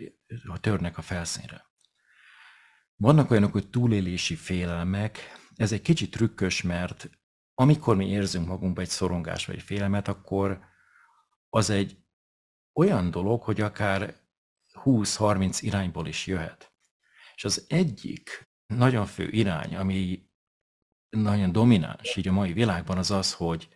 [SPEAKER 2] törnek a felszínre. Vannak olyanok, hogy túlélési félelmek, ez egy kicsit trükkös, mert amikor mi érzünk magunkba egy szorongást vagy egy félelmet, akkor az egy olyan dolog, hogy akár 20-30 irányból is jöhet. És az egyik nagyon fő irány, ami nagyon domináns így a mai világban, az az, hogy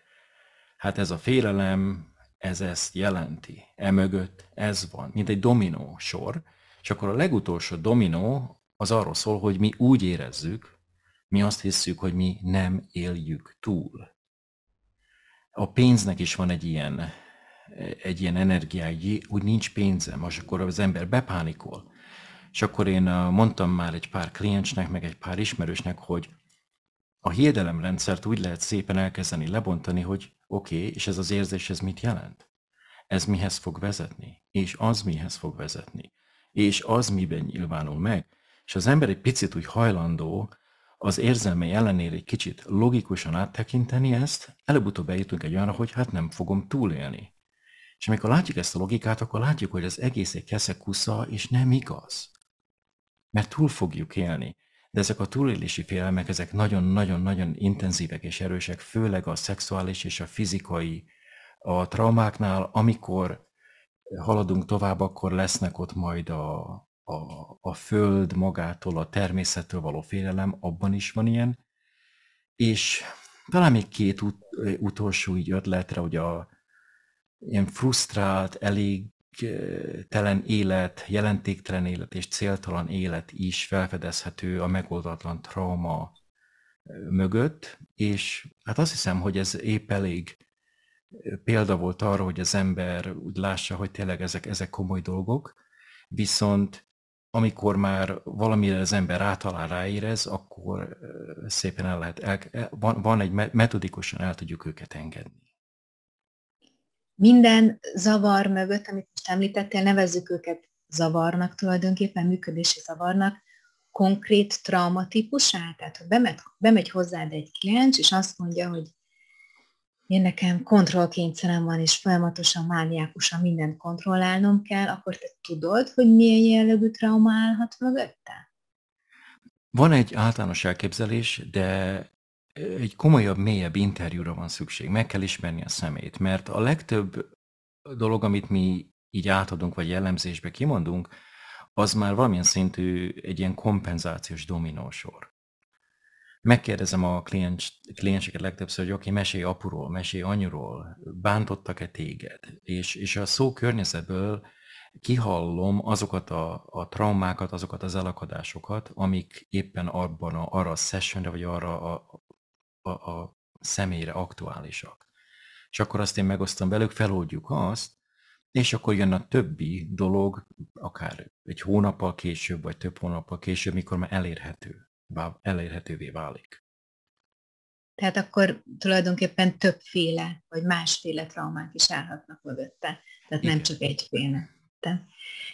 [SPEAKER 2] hát ez a félelem, ez ezt jelenti, emögött ez van, mint egy dominó sor, és akkor a legutolsó dominó az arról szól, hogy mi úgy érezzük, mi azt hisszük, hogy mi nem éljük túl. A pénznek is van egy ilyen egy ilyen energiági úgy nincs pénzem, most akkor az ember bepánikol. És akkor én eh, mondtam már egy pár kliensnek, meg egy pár ismerősnek, hogy a hiedelemrendszert úgy lehet szépen elkezdeni lebontani, hogy oké, okay, és ez az érzés, ez mit jelent? Ez mihez fog vezetni? És az mihez fog vezetni? És az miben nyilvánul meg? És az ember egy picit úgy hajlandó az érzelme ellenére egy kicsit logikusan áttekinteni ezt, előbb-utóbb eljutunk egy olyanra, hogy hát nem fogom túlélni. És amikor látjuk ezt a logikát, akkor látjuk, hogy az egész egy keszekusza, és nem igaz. Mert túl fogjuk élni. De ezek a túlélési félelmek, ezek nagyon-nagyon-nagyon intenzívek és erősek, főleg a szexuális és a fizikai a traumáknál, amikor haladunk tovább, akkor lesznek ott majd a, a, a föld magától, a természettől való félelem, abban is van ilyen. És talán még két ut- utolsó így ötletre, hogy a, ilyen frusztrált, elég telen élet, jelentéktelen élet és céltalan élet is felfedezhető a megoldatlan trauma mögött, és hát azt hiszem, hogy ez épp elég példa volt arra, hogy az ember úgy lássa, hogy tényleg ezek, ezek komoly dolgok, viszont amikor már valamire az ember rátalál, ráérez, akkor szépen el lehet, el, e, van, van egy metodikusan el tudjuk őket engedni
[SPEAKER 1] minden zavar mögött, amit most említettél, nevezzük őket zavarnak tulajdonképpen, működési zavarnak, konkrét traumatípusát, tehát ha bemegy, bemegy hozzád egy kliens, és azt mondja, hogy én nekem kontrollkényszerem van, és folyamatosan mániákusan mindent kontrollálnom kell, akkor te tudod, hogy milyen jellegű trauma állhat mögötte?
[SPEAKER 2] Van egy általános elképzelés, de egy komolyabb, mélyebb interjúra van szükség. Meg kell ismerni a szemét, mert a legtöbb dolog, amit mi így átadunk, vagy jellemzésbe kimondunk, az már valamilyen szintű egy ilyen kompenzációs dominósor. Megkérdezem a kliens, klienseket legtöbbször, hogy oké, okay, mesélj apuról, mesélj anyuról, bántottak-e téged? És, és a szó környezetből kihallom azokat a, a traumákat, azokat az elakadásokat, amik éppen abban a, arra a sessionre, vagy arra a a, a személyre aktuálisak. És akkor azt én megosztom velük, feloldjuk azt, és akkor jön a többi dolog, akár egy hónappal később, vagy több hónappal később, mikor már elérhető, elérhetővé válik.
[SPEAKER 1] Tehát akkor tulajdonképpen többféle, vagy másféle traumák is állhatnak mögötte. Tehát Igen. nem csak egyféle. De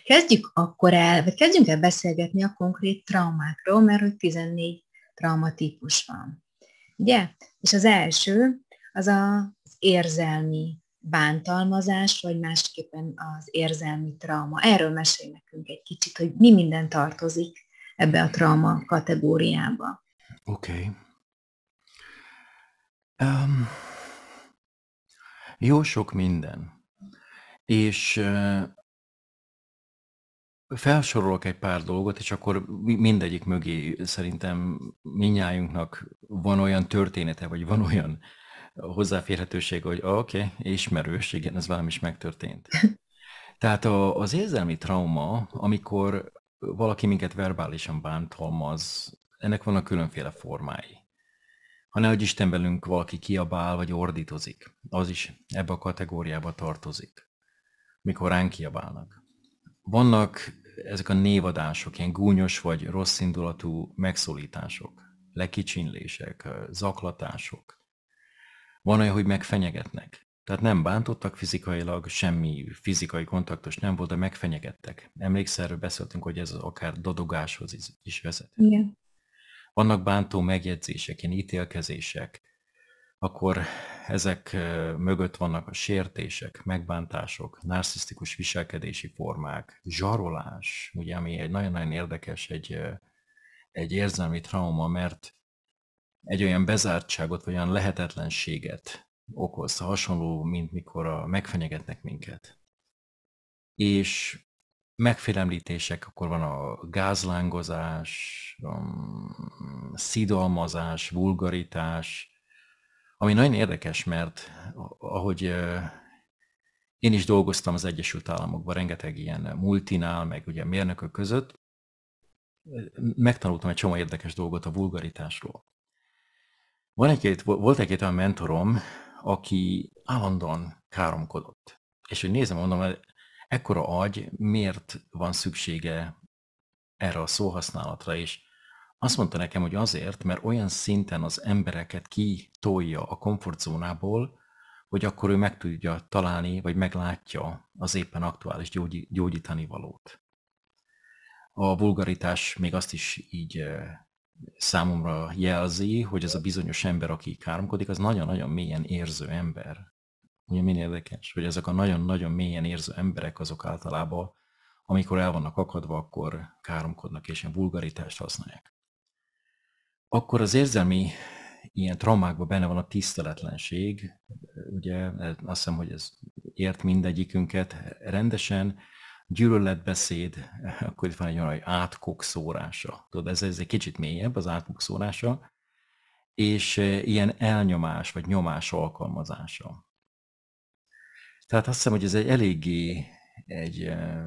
[SPEAKER 1] kezdjük akkor el, vagy kezdjünk el beszélgetni a konkrét traumákról, mert hogy 14 traumatípus van. Ugye? És az első, az az érzelmi bántalmazás, vagy másképpen az érzelmi trauma. Erről mesél nekünk egy kicsit, hogy mi minden tartozik ebbe a trauma kategóriába.
[SPEAKER 2] Oké. Okay. Um, jó sok minden. És felsorolok egy pár dolgot, és akkor mindegyik mögé szerintem minnyájunknak van olyan története, vagy van olyan hozzáférhetőség, hogy oké, okay, ismerős, igen, ez velem is megtörtént. Tehát a, az érzelmi trauma, amikor valaki minket verbálisan bántalmaz, ennek vannak különféle formái. Ha nehogy Isten velünk valaki kiabál vagy ordítozik, az is ebbe a kategóriába tartozik, mikor ránk kiabálnak vannak ezek a névadások, ilyen gúnyos vagy rosszindulatú megszólítások, lekicsinlések, zaklatások. Van olyan, hogy megfenyegetnek. Tehát nem bántottak fizikailag, semmi fizikai kontaktus nem volt, de megfenyegettek. Emlékszel, erről beszéltünk, hogy ez akár dadogáshoz is, is vezet. Igen. Vannak bántó megjegyzések, ilyen ítélkezések. Akkor ezek mögött vannak a sértések, megbántások, narcisztikus viselkedési formák, zsarolás, ugye, ami egy nagyon-nagyon érdekes, egy, egy érzelmi trauma, mert egy olyan bezártságot, vagy olyan lehetetlenséget okoz, hasonló, mint mikor a, megfenyegetnek minket. És megfélemlítések, akkor van a gázlángozás, a um, szidalmazás, vulgaritás, ami nagyon érdekes, mert ahogy én is dolgoztam az Egyesült Államokban, rengeteg ilyen multinál, meg ugye mérnökök között, megtanultam egy csomó érdekes dolgot a vulgaritásról. Van egy-két, volt egy-két olyan mentorom, aki állandóan káromkodott. És hogy nézem, mondom, hogy ekkora agy, miért van szüksége erre a szóhasználatra, és azt mondta nekem, hogy azért, mert olyan szinten az embereket kitolja a komfortzónából, hogy akkor ő meg tudja találni, vagy meglátja az éppen aktuális gyógyi, gyógyítani valót. A vulgaritás még azt is így számomra jelzi, hogy ez a bizonyos ember, aki káromkodik, az nagyon-nagyon mélyen érző ember. Ugye minél érdekes, hogy ezek a nagyon-nagyon mélyen érző emberek azok általában, amikor el vannak akadva, akkor káromkodnak és ilyen vulgaritást használják akkor az érzelmi ilyen traumákban benne van a tiszteletlenség, ugye azt hiszem, hogy ez ért mindegyikünket rendesen, gyűlöletbeszéd, akkor itt van egy olyan szórása. Tudod, ez, ez egy kicsit mélyebb, az szórása, és eh, ilyen elnyomás vagy nyomás alkalmazása. Tehát azt hiszem, hogy ez egy eléggé egy eh,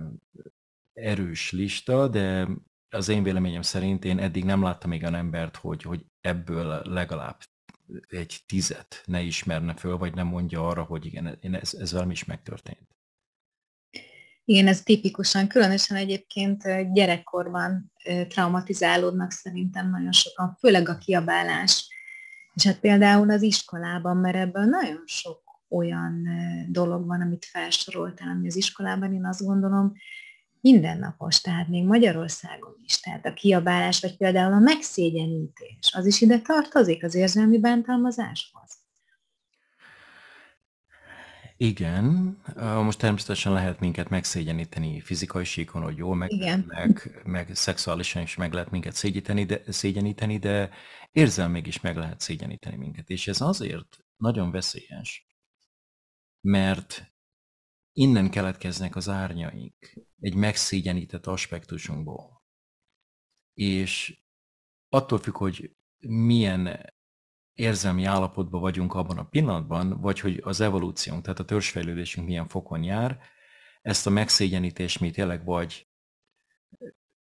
[SPEAKER 2] erős lista, de az én véleményem szerint én eddig nem láttam még olyan embert, hogy, hogy ebből legalább egy tizet ne ismerne föl, vagy nem mondja arra, hogy igen, ez, ez velem is megtörtént.
[SPEAKER 1] Igen, ez tipikusan, különösen egyébként gyerekkorban traumatizálódnak szerintem nagyon sokan, főleg a kiabálás. És hát például az iskolában, mert ebből nagyon sok olyan dolog van, amit felsoroltál, ami az iskolában, én azt gondolom, mindennapos, tehát még Magyarországon is, tehát a kiabálás, vagy például a megszégyenítés, az is ide tartozik az érzelmi bántalmazáshoz.
[SPEAKER 2] Igen, most természetesen lehet minket megszégyeníteni fizikai síkon, hogy jól, meg, Igen. meg, meg szexuálisan is meg lehet minket szégyeníteni, de, szégyeníteni, de érzelmig is meg lehet szégyeníteni minket. És ez azért nagyon veszélyes, mert Innen keletkeznek az árnyaink, egy megszégyenített aspektusunkból. És attól függ, hogy milyen érzelmi állapotban vagyunk abban a pillanatban, vagy hogy az evolúciónk, tehát a törzsfejlődésünk milyen fokon jár, ezt a megszégyenítést mi tényleg vagy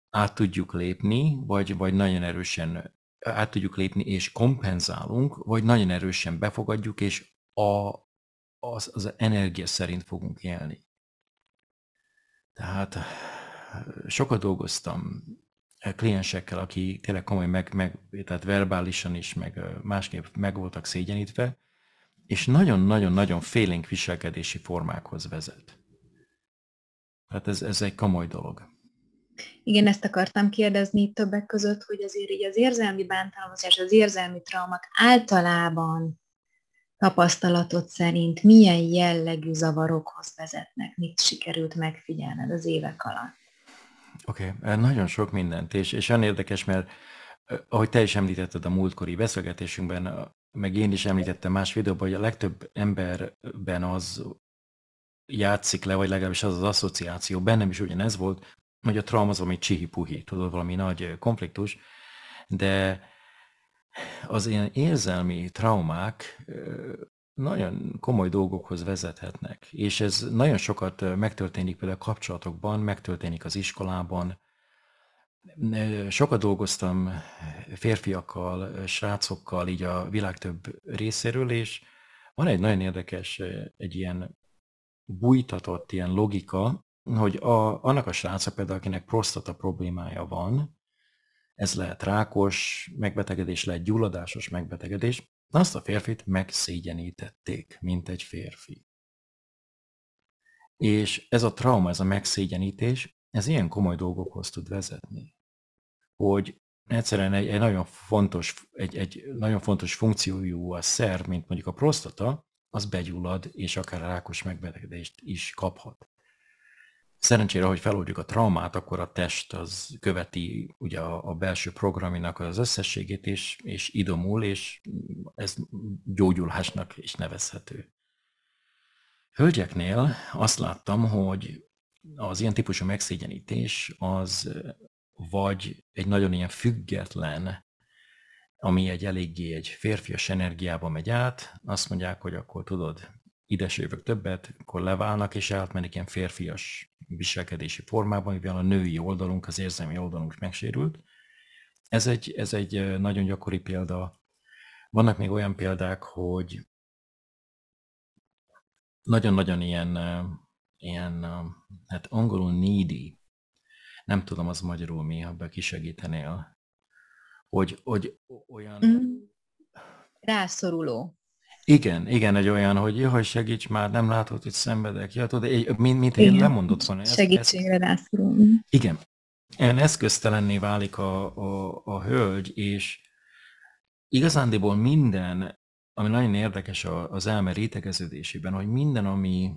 [SPEAKER 2] át tudjuk lépni, vagy, vagy nagyon erősen át tudjuk lépni és kompenzálunk, vagy nagyon erősen befogadjuk, és a, az, az energia szerint fogunk élni. Tehát sokat dolgoztam eh, kliensekkel, aki tényleg komoly, meg, meg, tehát verbálisan is, meg eh, másképp meg voltak szégyenítve, és nagyon-nagyon-nagyon félénk viselkedési formákhoz vezet. Tehát ez, ez egy komoly dolog.
[SPEAKER 1] Igen, ezt akartam kérdezni többek között, hogy azért így az érzelmi bántalmazás, az érzelmi traumak általában tapasztalatod szerint milyen jellegű zavarokhoz vezetnek, mit sikerült megfigyelned az évek alatt?
[SPEAKER 2] Oké, okay. Eh, nagyon sok mindent, és, és olyan érdekes, mert eh, ahogy te is említetted a múltkori beszélgetésünkben, eh, meg én is említettem más videóban, hogy a legtöbb emberben az játszik le, vagy legalábbis az az asszociáció, bennem is ugyanez volt, hogy a trauma az ami csihi-puhi, tudod, valami nagy konfliktus, de az ilyen érzelmi traumák
[SPEAKER 1] nagyon
[SPEAKER 2] komoly dolgokhoz vezethetnek, és ez nagyon sokat megtörténik például a kapcsolatokban, megtörténik az iskolában. Sokat dolgoztam férfiakkal, srácokkal, így a világ több részéről, és van egy nagyon érdekes, egy ilyen bújtatott ilyen logika, hogy a, annak a srácnak például, akinek prostata problémája van, ez lehet rákos megbetegedés, lehet gyulladásos megbetegedés. Azt a férfit megszégyenítették, mint egy férfi. És ez a trauma, ez a megszégyenítés, ez ilyen komoly dolgokhoz tud vezetni. Hogy egyszerűen egy, egy, nagyon, fontos, egy, egy nagyon fontos funkciójú a szerv, mint mondjuk a prostata, az begyullad, és akár rákos megbetegedést is kaphat. Szerencsére, hogy feloldjuk a traumát, akkor a test az követi ugye a, a belső programinak az összességét, és, és idomul, és ez gyógyulásnak is nevezhető. Hölgyeknél azt láttam, hogy az ilyen típusú megszégyenítés az vagy egy nagyon ilyen független, ami egy eléggé egy férfias energiába megy át, azt mondják, hogy akkor tudod, ide jövök többet, akkor leválnak és átmenik ilyen férfias viselkedési formában, mivel a női oldalunk, az érzelmi oldalunk megsérült. Ez egy, ez egy nagyon gyakori példa. Vannak még olyan példák, hogy nagyon-nagyon ilyen, ilyen, hát angolul needy, nem tudom az magyarul mi, ha be kisegítenél, hogy, hogy olyan...
[SPEAKER 1] Mm. Rászoruló.
[SPEAKER 2] Igen, igen, egy olyan, hogy jaj, segíts már, nem látod, hogy szenvedek. Ja, tudod, egy, mint, mint igen. én lemondott volna. Ezt, Segítségre
[SPEAKER 1] rászorulni.
[SPEAKER 2] Igen. Ilyen eszköztelenné válik a, a, a hölgy, és igazándiból minden, ami nagyon érdekes az elme rétegeződésében, hogy minden, ami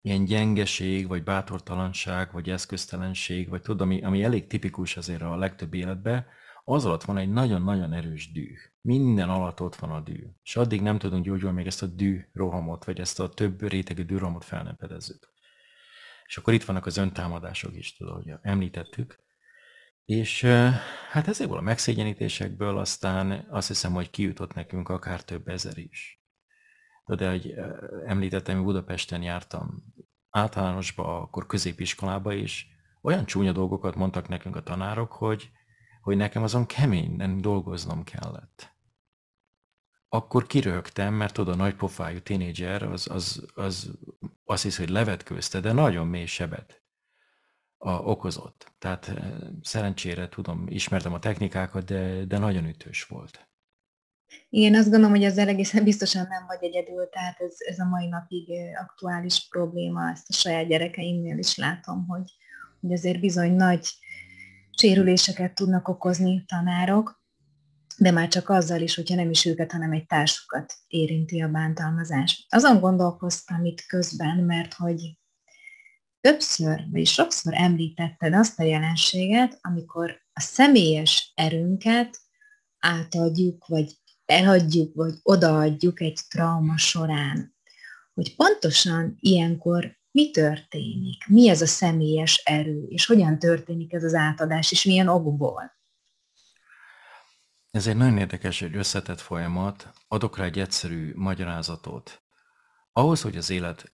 [SPEAKER 2] ilyen gyengeség, vagy bátortalanság, vagy eszköztelenség, vagy tudod, ami, ami elég tipikus azért a legtöbb életben, az alatt van egy nagyon-nagyon erős dű. Minden alatt ott van a dű. És addig nem tudunk gyógyulni, még ezt a dű rohamot, vagy ezt a több rétegű dű rohamot fel nem fedezzük. És akkor itt vannak az öntámadások is, tudod, hogy említettük. És hát ezekből a megszégyenítésekből aztán azt hiszem, hogy kijutott nekünk akár több ezer is. De hogy említettem, hogy Budapesten jártam általánosba, akkor középiskolába is, olyan csúnya dolgokat mondtak nekünk a tanárok, hogy hogy nekem azon keményen dolgoznom kellett. Akkor kiröhögtem, mert oda nagy pofájú tínédzser, az, az, az azt hisz, hogy levetkőzte, de nagyon mély sebet a, okozott. Tehát eh, szerencsére tudom, ismertem a technikákat, de, de nagyon
[SPEAKER 1] ütős volt. Igen, azt gondolom, hogy ezzel egészen biztosan nem vagy egyedül, tehát ez, ez a mai napig eh, aktuális probléma, ezt a saját gyerekeimnél is látom, hogy, hogy azért bizony nagy sérüléseket tudnak okozni tanárok, de már csak azzal is, hogyha nem is őket, hanem egy társukat érinti a bántalmazás. Azon gondolkoztam itt közben, mert hogy többször, vagy sokszor említetted azt a jelenséget, amikor a személyes erőnket átadjuk, vagy elhagyjuk, vagy odaadjuk egy trauma során. Hogy pontosan ilyenkor mi történik, mi ez a személyes erő, és hogyan történik ez az átadás, és milyen okból.
[SPEAKER 2] Ez egy nagyon érdekes, egy összetett folyamat. Adok rá egy egyszerű magyarázatot. Ahhoz, hogy az élet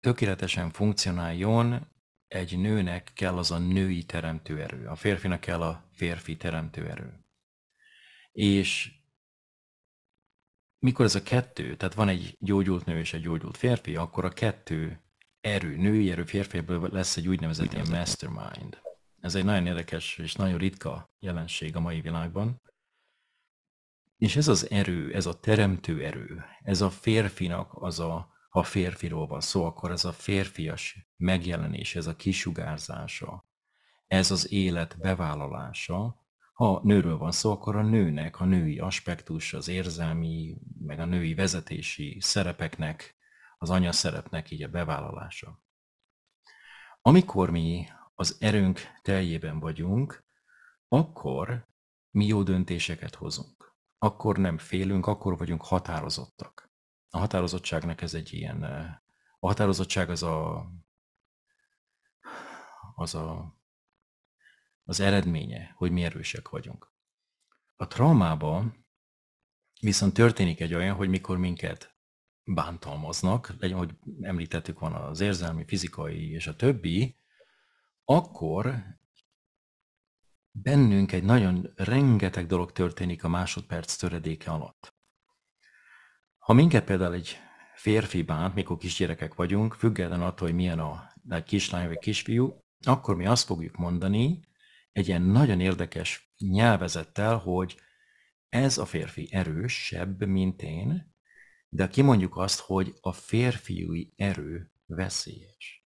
[SPEAKER 2] tökéletesen funkcionáljon, egy nőnek kell az a női teremtő erő, a férfinak kell a férfi teremtő erő. És mikor ez a kettő, tehát van egy gyógyult nő és egy gyógyult férfi, akkor a kettő erő, női erő, férfiakból lesz egy úgynevezett, úgynevezett ilyen mastermind. Ez egy nagyon érdekes és nagyon ritka jelenség a mai világban. És ez az erő, ez a teremtő erő, ez a férfinak az a, ha férfiról van szó, akkor ez a férfias megjelenés, ez a kisugárzása, ez az élet bevállalása, ha nőről van szó, akkor a nőnek a női aspektus, az érzelmi, meg a női vezetési szerepeknek az anya szerepnek így a bevállalása. Amikor mi az erőnk teljében vagyunk, akkor mi jó döntéseket hozunk. Akkor nem félünk, akkor vagyunk határozottak. A határozottságnak ez egy ilyen... A határozottság az a... az a... az eredménye, hogy mi erősek vagyunk. A traumában viszont történik egy olyan, hogy mikor minket bántalmaznak, legyen, hogy említettük van az érzelmi, fizikai és a többi, akkor bennünk egy nagyon rengeteg dolog történik a másodperc töredéke alatt. Ha minket például egy férfi bánt, mikor kisgyerekek vagyunk, független attól, hogy milyen a egy kislány vagy kisfiú, akkor mi azt fogjuk mondani egy ilyen nagyon érdekes nyelvezettel, hogy ez a férfi erősebb, mint én, de kimondjuk azt, hogy a férfiúi erő veszélyes.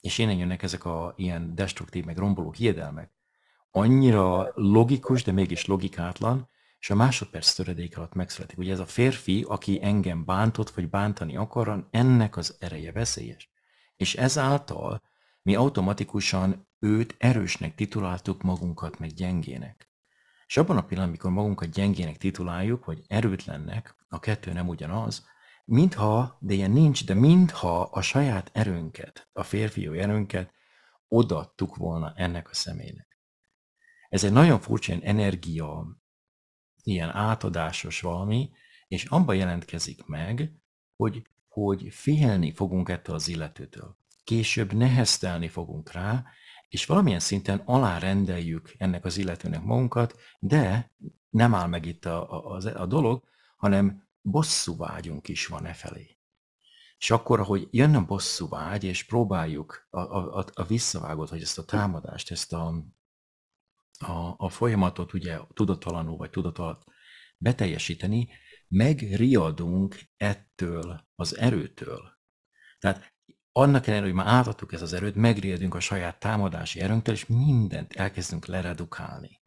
[SPEAKER 2] És innen jönnek ezek a ilyen destruktív, meg romboló hiedelmek. Annyira logikus, de mégis logikátlan, és a másodperc töredék alatt megszületik. Ugye ez a férfi, aki engem bántott, vagy bántani akar, ennek az ereje veszélyes. És ezáltal mi automatikusan őt erősnek tituláltuk magunkat meg gyengének. És abban a pillanatban, mikor magunkat gyengének tituláljuk, vagy erőtlennek, a kettő nem ugyanaz, mintha, de ilyen nincs, de mintha a saját erőnket, a férfiú erőnket odaadtuk volna ennek a személynek. Ez egy nagyon furcsa ilyen energia, ilyen átadásos valami, és abban jelentkezik meg, hogy, hogy félni fogunk ettől az illetőtől. Később neheztelni fogunk rá, és valamilyen szinten alárendeljük ennek az illetőnek magunkat, de nem áll meg itt a, a, a, a dolog, hanem vágyunk is van e felé. És akkor, ahogy jön a vágy, és próbáljuk a, a, a visszavágót, hogy ezt a támadást, ezt a, a, a folyamatot ugye tudatalanul vagy tudatalat beteljesíteni, megriadunk ettől az erőtől. Tehát annak ellenére, hogy már átadtuk ez az erőt, megriedünk a saját támadási erőnktől, és mindent elkezdünk leredukálni.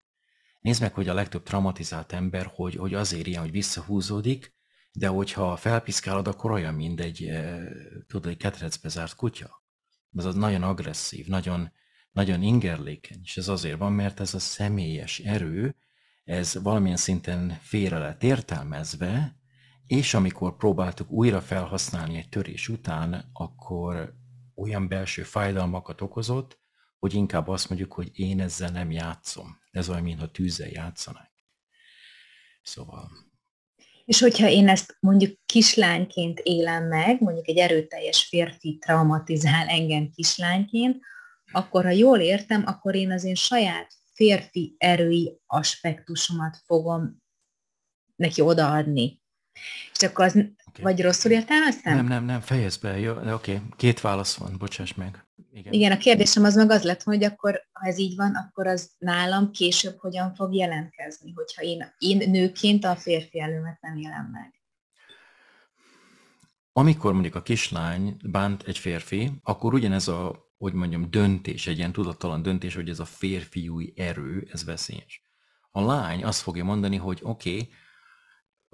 [SPEAKER 2] Nézd meg, hogy a legtöbb traumatizált ember, hogy, hogy azért ilyen, hogy visszahúzódik, de hogyha felpiszkálod, akkor olyan, mint egy, eh, tudod, egy ketrecbe zárt kutya. Ez az nagyon agresszív, nagyon, nagyon ingerlékeny, és ez azért van, mert ez a személyes erő, ez valamilyen szinten félre lett értelmezve, és amikor próbáltuk újra felhasználni egy törés után, akkor olyan belső fájdalmakat okozott, hogy inkább azt mondjuk, hogy én ezzel nem játszom. Ez olyan, mintha tűzzel játszanak. Szóval...
[SPEAKER 1] És hogyha én ezt mondjuk kislányként élem meg, mondjuk egy erőteljes férfi traumatizál engem kislányként, akkor ha jól értem, akkor én az én saját férfi erői aspektusomat fogom neki odaadni és akkor az, okay. vagy rosszul értelmeztem? Nem,
[SPEAKER 2] nem, nem, fejezd be, jó, oké, okay. két válasz van, bocsáss meg.
[SPEAKER 1] Igen. Igen, a kérdésem az meg az lett, hogy akkor, ha ez így van, akkor az nálam később hogyan fog jelentkezni, hogyha én, én nőként a férfi előmet nem élem meg.
[SPEAKER 2] Amikor mondjuk a kislány bánt egy férfi, akkor ugyanez a, hogy mondjam, döntés, egy ilyen tudattalan döntés, hogy ez a férfiúi erő, ez veszélyes. A lány azt fogja mondani, hogy oké, okay,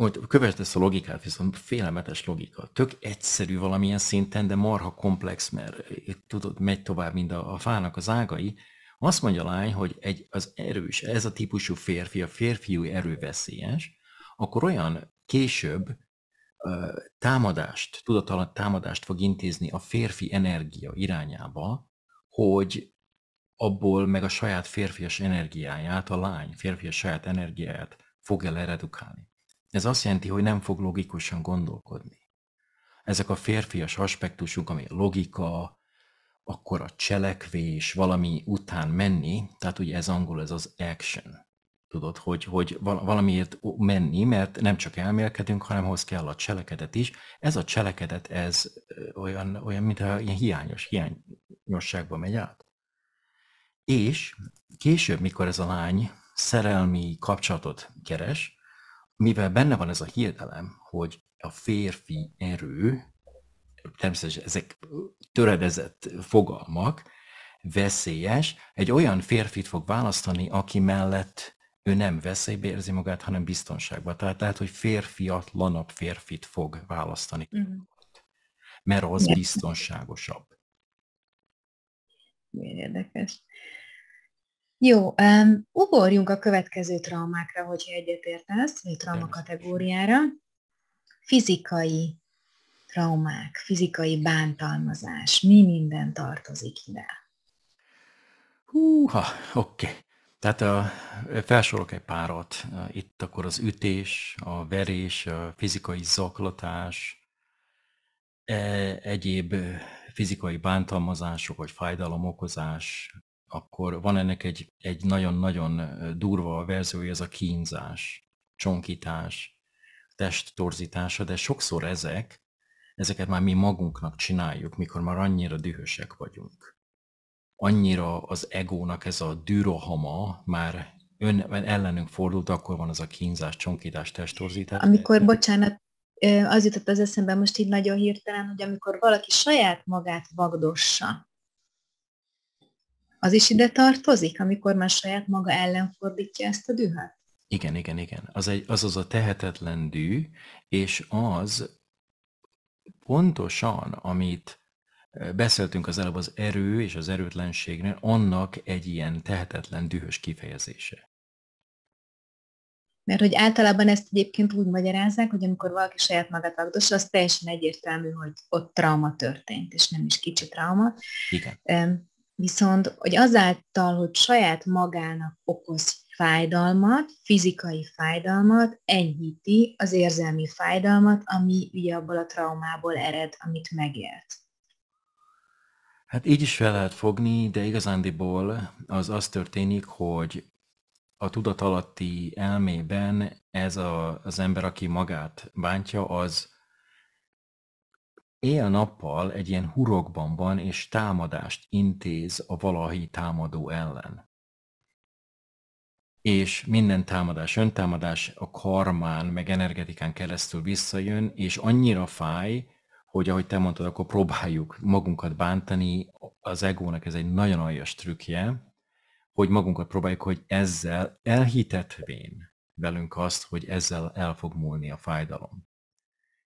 [SPEAKER 2] hogy kövesd ezt a logikát, viszont félelmetes logika. Tök egyszerű valamilyen szinten, de marha komplex, mert tudod, megy tovább, mint a, a fának az ágai. Azt mondja a lány, hogy egy, az erős, ez a típusú férfi, a férfiú erőveszélyes, akkor olyan később uh, támadást, tudatalat támadást fog intézni a férfi energia irányába, hogy abból meg a saját férfias energiáját, a lány férfias saját energiáját fog el ez azt jelenti, hogy nem fog logikusan gondolkodni. Ezek a férfias aspektusunk, ami logika, akkor a cselekvés, valami után menni, tehát ugye ez angol, ez az action. Tudod, hogy, hogy valamiért menni, mert nem csak elmélkedünk, hanem hoz kell a cselekedet is. Ez a cselekedet, ez olyan, olyan mintha ilyen hiányos, hiányosságba megy át. És később, mikor ez a lány szerelmi kapcsolatot keres, mivel benne van ez a hiedelem, hogy a férfi erő, természetesen ezek töredezett fogalmak, veszélyes, egy olyan férfit fog választani, aki mellett ő nem veszélybe érzi magát, hanem biztonságban. Tehát lehet, hogy férfiatlanabb férfit fog választani. Mhm. Mert az biztonságosabb.
[SPEAKER 1] Milyen érdekes. Jó, um, ugorjunk a következő traumákra, hogyha egyetértesz, vagy trauma kategóriára. Fizikai traumák, fizikai bántalmazás, mi minden tartozik ide?
[SPEAKER 2] Húha, oké. Okay. Tehát a, felsorolok egy párat. Itt akkor az ütés, a verés, a fizikai zaklatás, e, egyéb fizikai bántalmazások vagy fájdalomokozás, akkor van ennek egy, egy nagyon-nagyon durva verziója, ez a kínzás, csonkítás, testtorzítása, de sokszor ezek, ezeket már mi magunknak csináljuk, mikor már annyira dühösek vagyunk. Annyira az egónak ez a dürohama már ön ellenünk fordult, akkor van az a kínzás, csonkítás, testtorzítás. Amikor,
[SPEAKER 1] bocsánat, az jutott az eszembe most így nagyon hirtelen, hogy amikor valaki saját magát vagdossa, az is ide tartozik, amikor már saját maga ellen fordítja ezt a dühöt?
[SPEAKER 2] Igen, igen, igen. Az, egy, az az a tehetetlen dű, és az pontosan, amit beszéltünk az előbb az erő és az erőtlenségnél, annak egy ilyen tehetetlen dühös kifejezése.
[SPEAKER 1] Mert hogy általában ezt egyébként úgy magyarázzák, hogy amikor valaki saját magát agdos, az teljesen egyértelmű, hogy ott trauma történt, és nem is kicsi trauma. Igen. Viszont, hogy azáltal, hogy saját magának okoz fájdalmat, fizikai fájdalmat, enyhíti az érzelmi fájdalmat, ami ugye abból a traumából ered, amit megélt.
[SPEAKER 2] Hát így is fel lehet fogni, de igazándiból az az történik, hogy a tudatalatti elmében ez a, az ember, aki magát bántja, az éjjel-nappal egy ilyen hurokban van, és támadást intéz a valahi támadó ellen. És minden támadás, öntámadás a karmán, meg energetikán keresztül visszajön, és annyira fáj, hogy ahogy te mondtad, akkor próbáljuk magunkat bántani, az egónak ez egy nagyon aljas trükkje, hogy magunkat próbáljuk, hogy ezzel elhitetvén velünk azt, hogy ezzel el fog múlni a fájdalom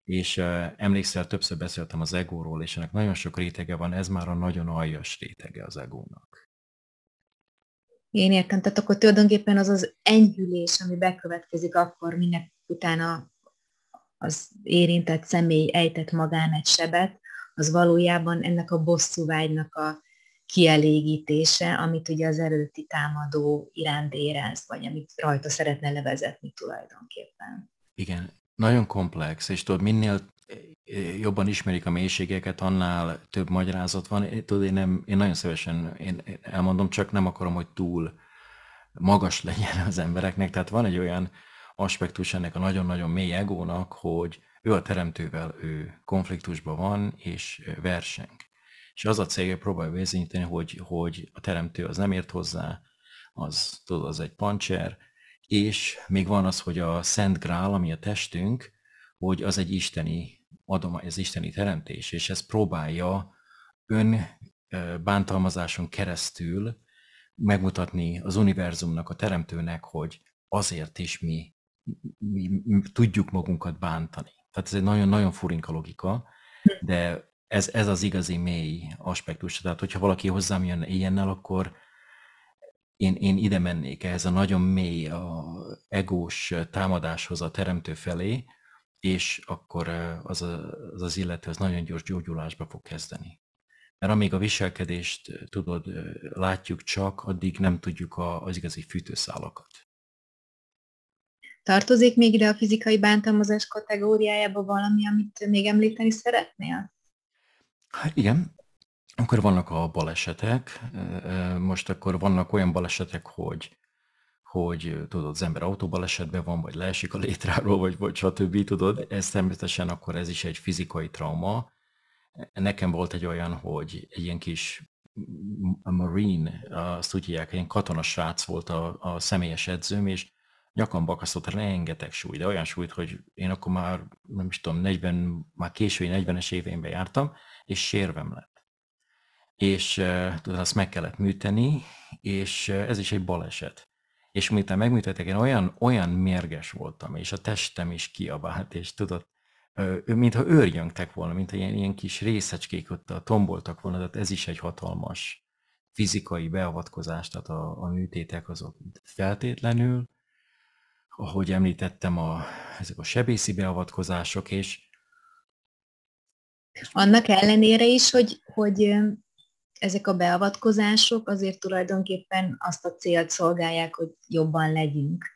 [SPEAKER 2] és uh, emlékszel, többször beszéltem az egóról, és ennek nagyon sok rétege van, ez már a nagyon aljas rétege az egónak.
[SPEAKER 1] Én értem, tehát akkor tulajdonképpen az az enyhülés, ami bekövetkezik akkor, minek utána az érintett személy ejtett magán egy sebet, az valójában ennek a bosszúvágynak a kielégítése, amit ugye az eredeti támadó iránt érez, vagy amit rajta szeretne levezetni tulajdonképpen.
[SPEAKER 2] Igen, nagyon komplex, és tudod, minél eh, jobban ismerik a mélységeket, annál több magyarázat van. Én, tudod, én, nem, én nagyon szívesen én, elmondom, csak nem akarom, hogy túl magas legyen az embereknek. Tehát van egy olyan aspektus ennek a nagyon-nagyon mély egónak, hogy ő a teremtővel, ő konfliktusban van, és verseng. És az a célja, hogy próbálja bizonyítani, hogy, hogy a teremtő az nem ért hozzá, az, tudod, az egy pancser, és még van az, hogy a Szent Grál, ami a testünk, hogy az egy isteni adomány, ez isteni teremtés, és ez próbálja ön bántalmazáson keresztül megmutatni az univerzumnak, a teremtőnek, hogy azért is mi, mi, mi tudjuk magunkat bántani. Tehát ez egy nagyon-nagyon furinka logika, de ez, ez az igazi mély aspektus. Tehát, hogyha valaki hozzám jön ilyennel, akkor én, én ide mennék ehhez a nagyon mély, a egós támadáshoz a teremtő felé, és akkor az, a, az az illető az nagyon gyors gyógyulásba fog kezdeni. Mert amíg a viselkedést, tudod, látjuk csak, addig nem tudjuk a, az igazi fűtőszálakat.
[SPEAKER 1] Tartozik még ide a fizikai bántalmazás kategóriájába valami, amit még említeni szeretnél?
[SPEAKER 2] Hát igen, akkor vannak a balesetek, most akkor vannak olyan balesetek, hogy hogy tudod, az ember autóbalesetben van, vagy leesik a létráról, vagy, vagy stb. tudod, ez természetesen akkor ez is egy fizikai trauma. Nekem volt egy olyan, hogy egy ilyen kis marine, azt úgy hívják, ilyen katonasrác volt a, a személyes edzőm, és nyakamba bakasztott rengeteg súly, de olyan súlyt, hogy én akkor már, nem is tudom, 40, már késői 40-es éveimben jártam, és sérvem lett és tudod, azt meg kellett műteni, és ez is egy baleset. És miután megműtöttek, én olyan, olyan mérges voltam, és a testem is kiabált, és tudod, mintha őrjöngtek volna, mint ilyen, ilyen kis részecskék ott a tomboltak volna, tehát ez is egy hatalmas fizikai beavatkozás, tehát a, a műtétek azok feltétlenül, ahogy említettem, a, ezek a sebészi beavatkozások, és
[SPEAKER 1] Annak ellenére is, hogy, hogy ezek a beavatkozások azért tulajdonképpen azt a célt szolgálják, hogy jobban legyünk.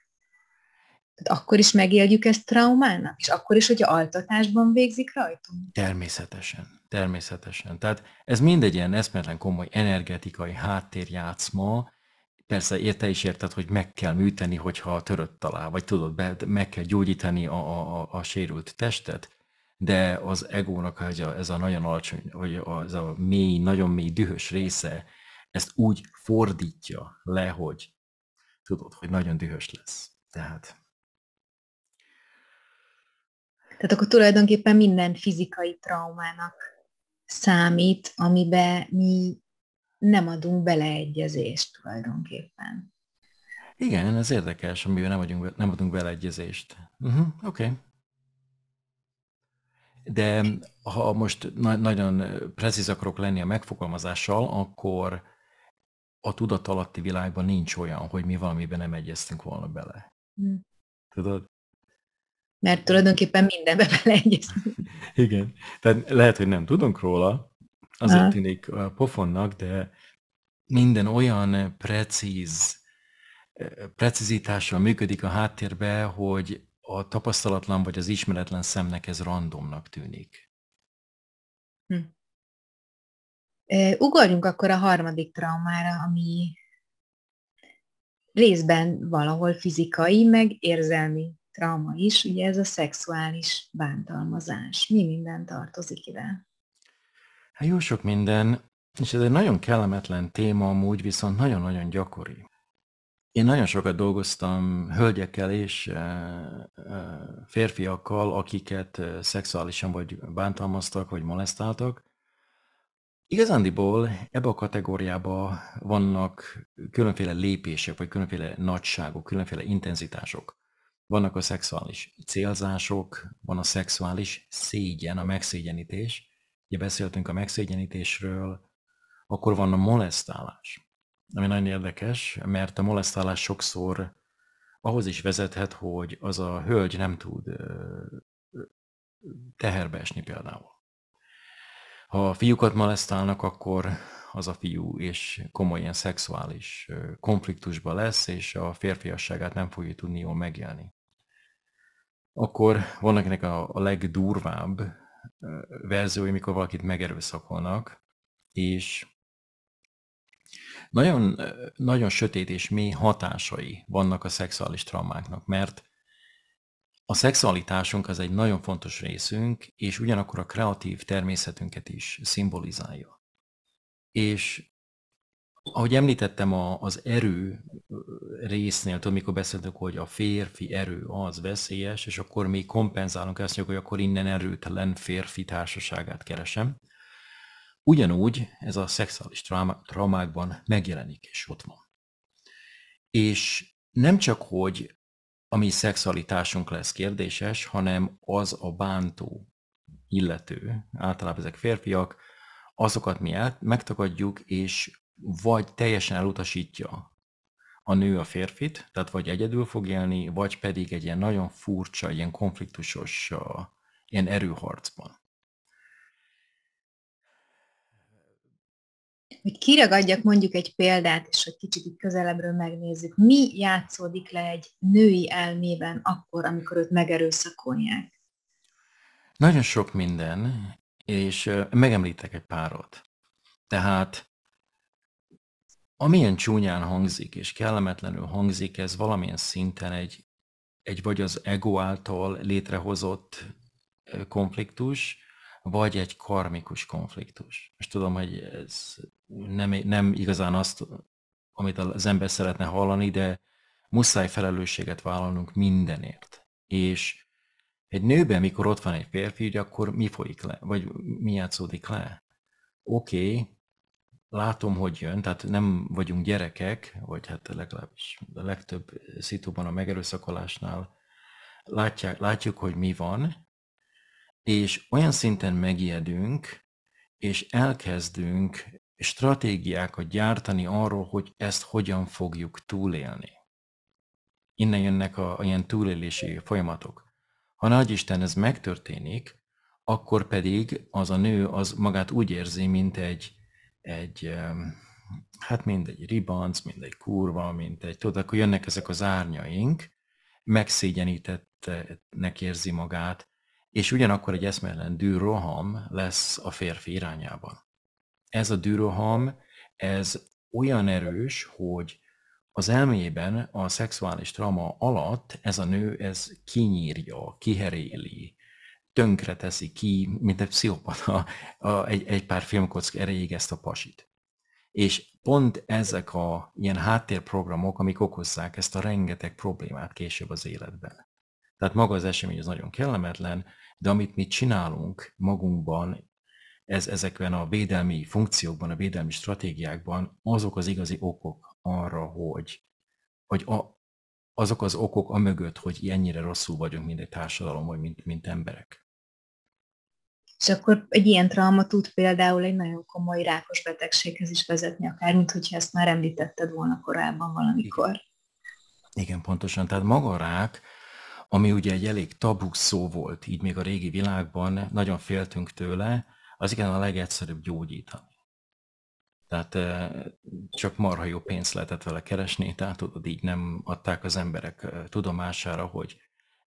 [SPEAKER 1] Tehát akkor is megéljük ezt traumának? És akkor is, hogyha altatásban végzik rajtunk?
[SPEAKER 2] Természetesen, természetesen. Tehát ez mind egy ilyen eszmetlen komoly energetikai háttérjátszma, Persze, érte is érted, hogy meg kell műteni, hogyha törött talál, vagy tudod, be, meg kell gyógyítani a, a, a, a sérült testet, de az egónak hogy a, ez a nagyon alacsony, vagy az a mély, nagyon mély, dühös része, ezt úgy fordítja le, hogy tudod, hogy nagyon dühös lesz. Tehát...
[SPEAKER 1] Tehát akkor tulajdonképpen minden fizikai traumának számít, amibe mi nem adunk beleegyezést tulajdonképpen. Igen,
[SPEAKER 2] ez érdekes, amiben nem, adunk, nem adunk beleegyezést. Uh-huh, mhm, Oké. Okay de ha most na- nagyon precíz akarok lenni a megfogalmazással, akkor a tudatalatti világban nincs olyan, hogy mi valamiben nem egyeztünk volna bele. Hm. Tudod?
[SPEAKER 1] Mert tulajdonképpen mindenbe beleegyeztünk.
[SPEAKER 2] Igen. Tehát lehet, hogy nem tudunk róla, azért Aha. tűnik pofonnak, de minden olyan precíz precizitással működik a háttérbe, hogy a tapasztalatlan vagy az ismeretlen szemnek ez randomnak tűnik.
[SPEAKER 1] Hm. Ugorjunk akkor a harmadik traumára, ami részben valahol fizikai, meg érzelmi trauma is, ugye ez a szexuális bántalmazás. Mi minden tartozik ide?
[SPEAKER 2] Hát jó sok minden, és ez egy nagyon kellemetlen téma amúgy, viszont nagyon-nagyon gyakori. Én nagyon sokat dolgoztam hölgyekkel és férfiakkal, akiket szexuálisan vagy bántalmaztak, vagy molesztáltak. Igazándiból ebbe a kategóriába vannak különféle lépések, vagy különféle nagyságok, különféle intenzitások. Vannak a szexuális célzások, van a szexuális szégyen, a megszégyenítés. Ugye beszéltünk a megszégyenítésről, akkor van a molesztálás ami nagyon érdekes, mert a molesztálás sokszor ahhoz is vezethet, hogy az a hölgy nem tud teherbe esni például. Ha a fiúkat molesztálnak, akkor az a fiú és komoly ilyen szexuális konfliktusba lesz, és a férfiasságát nem fogja tudni jól megélni. Akkor vannak ennek a, a legdurvább verziói, mikor valakit megerőszakolnak, és nagyon, nagyon sötét és mély hatásai vannak a szexuális traumáknak, mert a szexualitásunk az egy nagyon fontos részünk, és ugyanakkor a kreatív természetünket is szimbolizálja. És ahogy említettem, a, az erő résznél, tudom, mikor beszéltünk, hogy a férfi erő az veszélyes, és akkor mi kompenzálunk, ezt, hogy akkor innen erőtelen férfi társaságát keresem. Ugyanúgy ez a szexuális traumákban megjelenik, és ott van. És nem csak, hogy a mi szexualitásunk lesz kérdéses, hanem az a bántó illető, általában ezek férfiak, azokat mi el, megtagadjuk, és vagy teljesen elutasítja a nő a férfit, tehát vagy egyedül fog élni, vagy pedig egy ilyen nagyon furcsa, ilyen konfliktusos, ilyen erőharcban.
[SPEAKER 1] hogy kiragadjak mondjuk egy példát, és hogy kicsit így közelebbről megnézzük, mi játszódik le egy női elmében akkor, amikor őt megerőszakolják?
[SPEAKER 2] Nagyon sok minden, és megemlítek egy párat. Tehát amilyen csúnyán hangzik, és kellemetlenül hangzik, ez valamilyen szinten egy, egy vagy az ego által létrehozott konfliktus, vagy egy karmikus konfliktus. Most tudom, hogy ez nem, nem igazán azt, amit az ember szeretne hallani, de muszáj felelősséget vállalnunk mindenért. És egy nőben, mikor ott van egy férfi, akkor mi folyik le, vagy mi játszódik le? Oké, okay, látom, hogy jön, tehát nem vagyunk gyerekek, vagy hát legalábbis a legtöbb szitóban a megerőszakolásnál látják, látjuk, hogy mi van, és olyan szinten megijedünk, és elkezdünk stratégiákat gyártani arról, hogy ezt hogyan fogjuk túlélni. Innen jönnek a, a ilyen túlélési folyamatok. Ha nagy Isten ez megtörténik, akkor pedig az a nő az magát úgy érzi, mint egy, egy hát egy ribanc, egy kurva, egy, tudod, akkor jönnek ezek az árnyaink, megszégyenítettnek érzi magát, és ugyanakkor egy eszmellendű roham lesz a férfi irányában ez a düroham, ez olyan erős, hogy az elmében a szexuális trauma alatt ez a nő ez kinyírja, kiheréli, tönkre teszi ki, mint egy pszichopata, a, egy, egy pár filmkock erejéig ezt a pasit. És pont ezek a ilyen háttérprogramok, amik okozzák ezt a rengeteg problémát később az életben. Tehát maga az esemény az nagyon kellemetlen, de amit mi csinálunk magunkban ez, ezekben a védelmi funkciókban, a védelmi stratégiákban azok az igazi okok arra, hogy, hogy a, azok az okok amögött, hogy ennyire rosszul vagyunk, mint egy társadalom, vagy mint, mint emberek.
[SPEAKER 1] És akkor egy ilyen trauma tud például egy nagyon komoly rákos betegséghez is vezetni, akár mint hogyha ezt már említetted volna korábban valamikor. Igen,
[SPEAKER 2] Igen pontosan. Tehát maga a rák, ami ugye egy elég tabu szó volt, így még a régi világban, nagyon féltünk tőle, az igen a legegyszerűbb gyógyítani. Tehát csak marha jó pénzt lehetett vele keresni, tehát tudod, így nem adták az emberek tudomására, hogy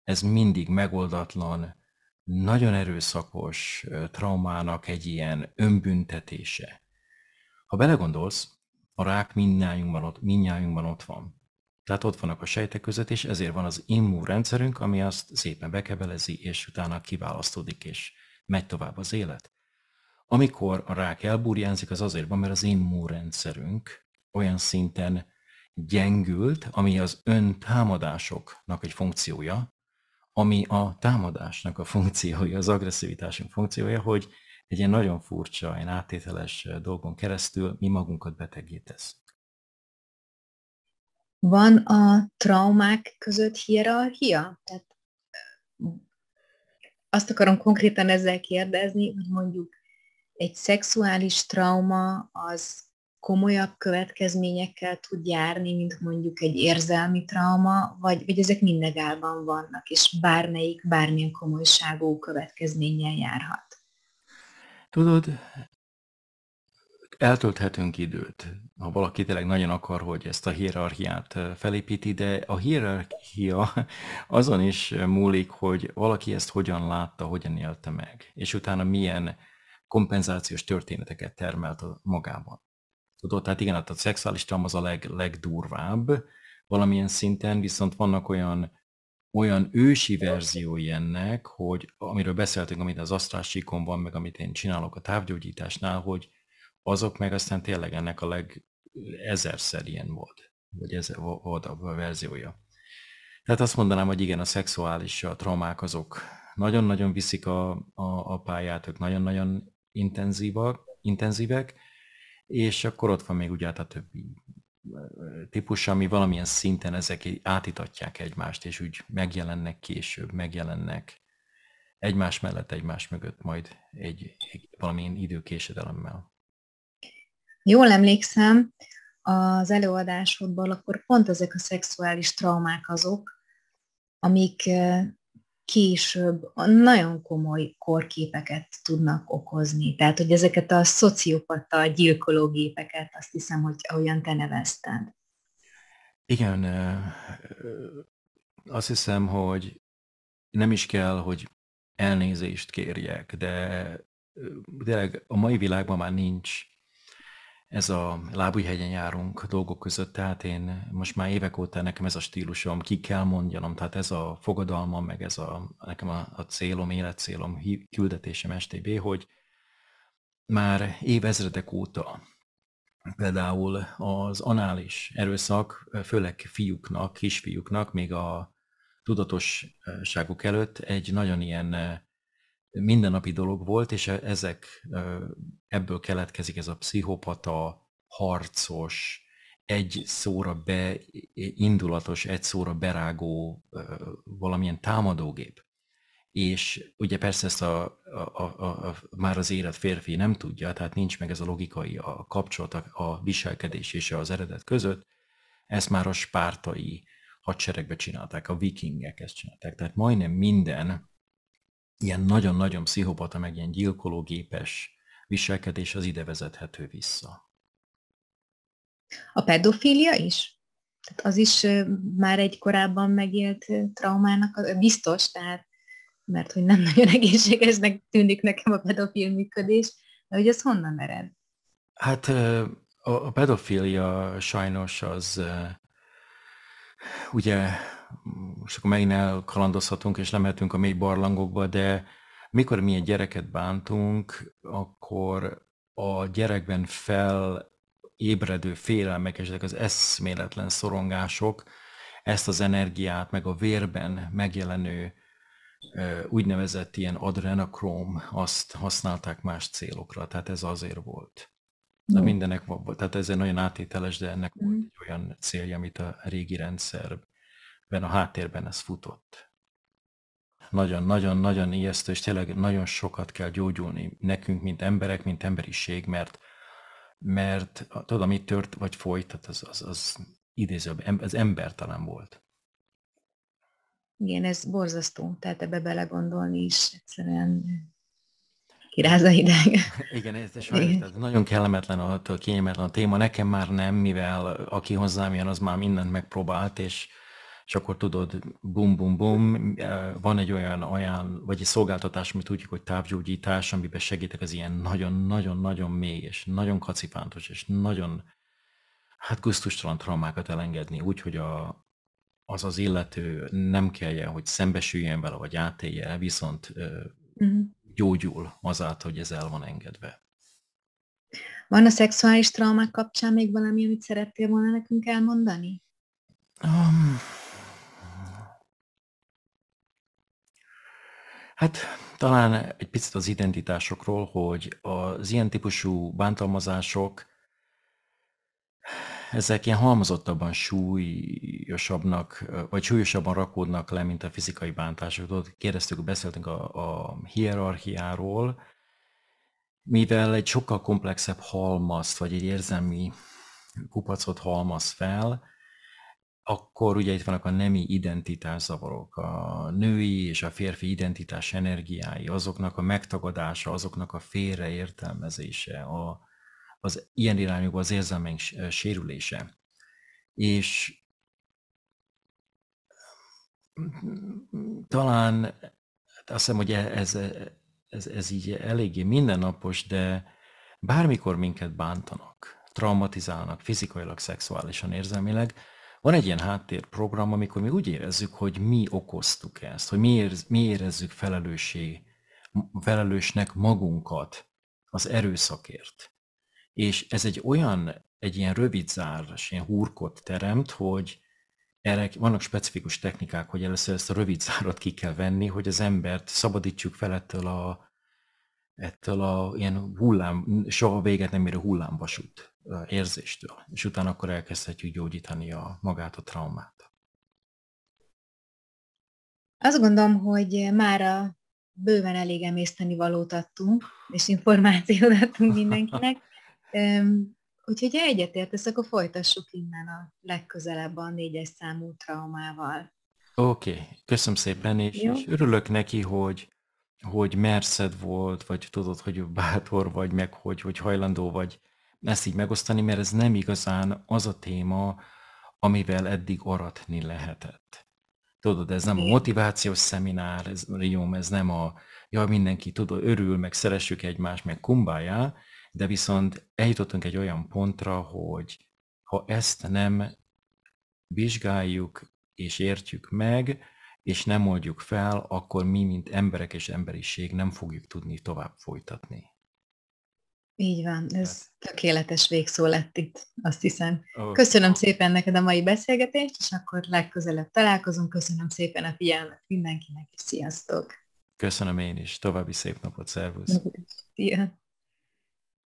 [SPEAKER 2] ez mindig megoldatlan, nagyon erőszakos traumának egy ilyen önbüntetése. Ha belegondolsz, a rák mindnyájunkban ott, mindnyájunkban ott van. Tehát ott vannak a sejtek között, és ezért van az immunrendszerünk, ami azt szépen bekebelezi, és utána kiválasztódik, és megy tovább az élet. Amikor a rák elburjánzik, az azért van, mert az immunrendszerünk olyan szinten gyengült, ami az öntámadásoknak egy funkciója, ami a támadásnak a funkciója, az agresszivitásunk funkciója, hogy egy ilyen nagyon furcsa, ilyen áttételes dolgon keresztül mi magunkat beteggé teszünk.
[SPEAKER 1] Van a traumák között hierarchia? Tehát azt akarom konkrétan ezzel kérdezni, hogy mondjuk egy szexuális trauma az komolyabb következményekkel tud járni, mint mondjuk egy érzelmi trauma, vagy, vagy ezek mindegálban vannak, és bármelyik bármilyen komolyságú következménnyel járhat.
[SPEAKER 2] Tudod, eltölthetünk időt, ha valaki tényleg nagyon akar, hogy ezt a hierarchiát eh, felépíti, de a hierarchia azon is múlik, hogy valaki ezt hogyan látta, hogyan élte meg, és utána milyen kompenzációs történeteket termelt magában. Tudod, tehát igen, hát a szexuális trauma az a leg, legdurvább valamilyen szinten, viszont vannak olyan, olyan ősi verziói ennek, hogy amiről beszéltünk, amit az asztrásíkon van, meg amit én csinálok a távgyógyításnál, hogy azok meg aztán tényleg ennek a leg ezerszer ilyen volt, vagy ez volt a verziója. Tehát azt mondanám, hogy igen, a szexuális a traumák azok nagyon-nagyon viszik a, a, a pályát, ők nagyon-nagyon intenzívak, intenzívek, és akkor ott van még ugye hát a többi típus, ami valamilyen szinten ezek átitatják egymást, és úgy megjelennek később, megjelennek egymás mellett, egymás mögött majd egy, egy valamilyen időkésedelemmel.
[SPEAKER 1] Jól emlékszem, az előadásodból akkor pont ezek a szexuális traumák azok, amik később nagyon komoly korképeket tudnak okozni. Tehát, hogy ezeket a szociopata gyilkológépeket, azt hiszem, hogy olyan te nevezted.
[SPEAKER 2] Igen, azt hiszem, hogy nem is kell, hogy elnézést kérjek, de tényleg a mai világban már nincs ez a lábújhegyen járunk dolgok között, tehát én most már évek óta nekem ez a stílusom, ki kell mondjanom, tehát ez a fogadalmam, meg ez a nekem a, a célom, életcélom, küldetésem STB, hogy már évezredek óta például az anális erőszak, főleg fiúknak, kisfiúknak, még a tudatosságuk előtt egy nagyon ilyen mindennapi dolog volt, és e-, ezek, ebből keletkezik ez a pszichopata, harcos, egy szóra be indulatos, egy szóra berágó valamilyen támadógép. És ugye persze ezt a, a, a, a, már az élet férfi nem tudja, tehát nincs meg ez a logikai a kapcsolat a, a viselkedés és az eredet között, ezt már a spártai hadseregbe csinálták, a vikingek ezt csinálták. Tehát majdnem minden ilyen nagyon-nagyon pszichopata, meg ilyen gyilkológépes viselkedés az ide vezethető vissza.
[SPEAKER 1] A pedofília is? Tehát az is már egy korábban megélt traumának, biztos, tehát, mert hogy nem nagyon egészségesnek tűnik nekem a pedofil működés, de hogy ez honnan ered?
[SPEAKER 2] Hát a pedofília sajnos az ugye most akkor megint elkalandozhatunk, és lemehetünk a mély barlangokba, de mikor mi egy gyereket bántunk, akkor a gyerekben fel ébredő félelmek és ezek az eszméletlen szorongások, ezt az energiát, meg a vérben megjelenő úgynevezett ilyen adrenokrom, azt használták más célokra, tehát ez azért volt.
[SPEAKER 1] De mm. mindenek
[SPEAKER 2] volt, tehát ez egy nagyon átételes, de ennek mm. volt egy olyan célja, amit a régi rendszer a háttérben ez futott. Nagyon-nagyon-nagyon ijesztő, és tényleg nagyon sokat kell gyógyulni nekünk, mint emberek, mint emberiség, mert, mert tudod, ami tört, vagy folyt, tehát az, az, az idézőbb, az embertelen volt.
[SPEAKER 1] Igen, ez borzasztó, tehát ebbe belegondolni is egyszerűen kiráz a hideg.
[SPEAKER 2] Igen, ez sajnos, nagyon kellemetlen, a, kényelmetlen a téma. Nekem már nem, mivel aki hozzám jön, az már mindent megpróbált, és és akkor tudod, bum, bum, bum, van egy olyan ajánl, vagy egy szolgáltatás, amit tudjuk, hogy távgyógyítás, amiben segítek az ilyen nagyon-nagyon-nagyon mély, és nagyon kacipántos, és nagyon hát gusztustalan traumákat elengedni, úgyhogy a, az az illető nem kelljen, hogy szembesüljön vele, vagy átélje, viszont uh-huh. gyógyul azáltal, hogy ez el van engedve.
[SPEAKER 1] Van a szexuális traumák kapcsán még valami, amit szerettél volna nekünk elmondani? Um,
[SPEAKER 2] Hát talán egy picit az identitásokról, hogy az ilyen típusú bántalmazások, ezek ilyen halmozottabban súlyosabbnak, vagy súlyosabban rakódnak le, mint a fizikai bántások. Tudod, kérdeztük, beszéltünk a, a hierarchiáról, mivel egy sokkal komplexebb halmazt, vagy egy érzelmi kupacot halmaz fel, akkor ugye itt vannak a nemi identitászavarok, a női és a férfi identitás energiái, azoknak a megtagadása, azoknak a félreértelmezése, a, az ilyen irányú az érzelmeink sérülése. És talán hát azt hiszem, hogy e, ez, e, ez, ez így eléggé mindennapos, de bármikor minket bántanak, traumatizálnak fizikailag, szexuálisan, érzelmileg, van egy ilyen háttérprogram, amikor mi úgy érezzük, hogy mi okoztuk ezt, hogy mi, érez, mi érezzük felelősség, felelősnek magunkat az erőszakért. És ez egy olyan, egy ilyen rövid záros, ilyen hurkot teremt, hogy erre vannak specifikus technikák, hogy először ezt a rövid zárat ki kell venni, hogy az embert szabadítsuk fel ettől a ettől a ilyen hullám, soha véget nem a hullámvasút érzéstől, és utána akkor elkezdhetjük gyógyítani a, magát a traumát.
[SPEAKER 1] Azt gondolom, hogy már a bőven elég emészteni valót adtunk, és információt adtunk mindenkinek. Úgyhogy ha egyetértesz, akkor folytassuk innen a legközelebb a négyes számú traumával.
[SPEAKER 2] Oké, okay. köszönöm szépen, és, és örülök neki, hogy hogy merszed volt, vagy tudod, hogy bátor vagy, meg hogy, hogy hajlandó vagy ezt így megosztani, mert ez nem igazán az a téma, amivel eddig aratni lehetett. Tudod, ez nem a motivációs szeminár, ez, ez nem a, ja, mindenki tudod, örül, meg szeressük egymást, meg kumbájá, de viszont eljutottunk egy olyan pontra, hogy ha ezt nem vizsgáljuk és értjük meg, és nem oldjuk fel, akkor mi, mint emberek és emberiség nem fogjuk tudni tovább folytatni.
[SPEAKER 1] Így van, ez hát. tökéletes végszó lett itt, azt hiszem. Oh. Köszönöm szépen neked a mai beszélgetést, és akkor legközelebb találkozunk. Köszönöm szépen a figyelmet mindenkinek, és sziasztok! Köszönöm én is, további szép napot, szervusz! Szia!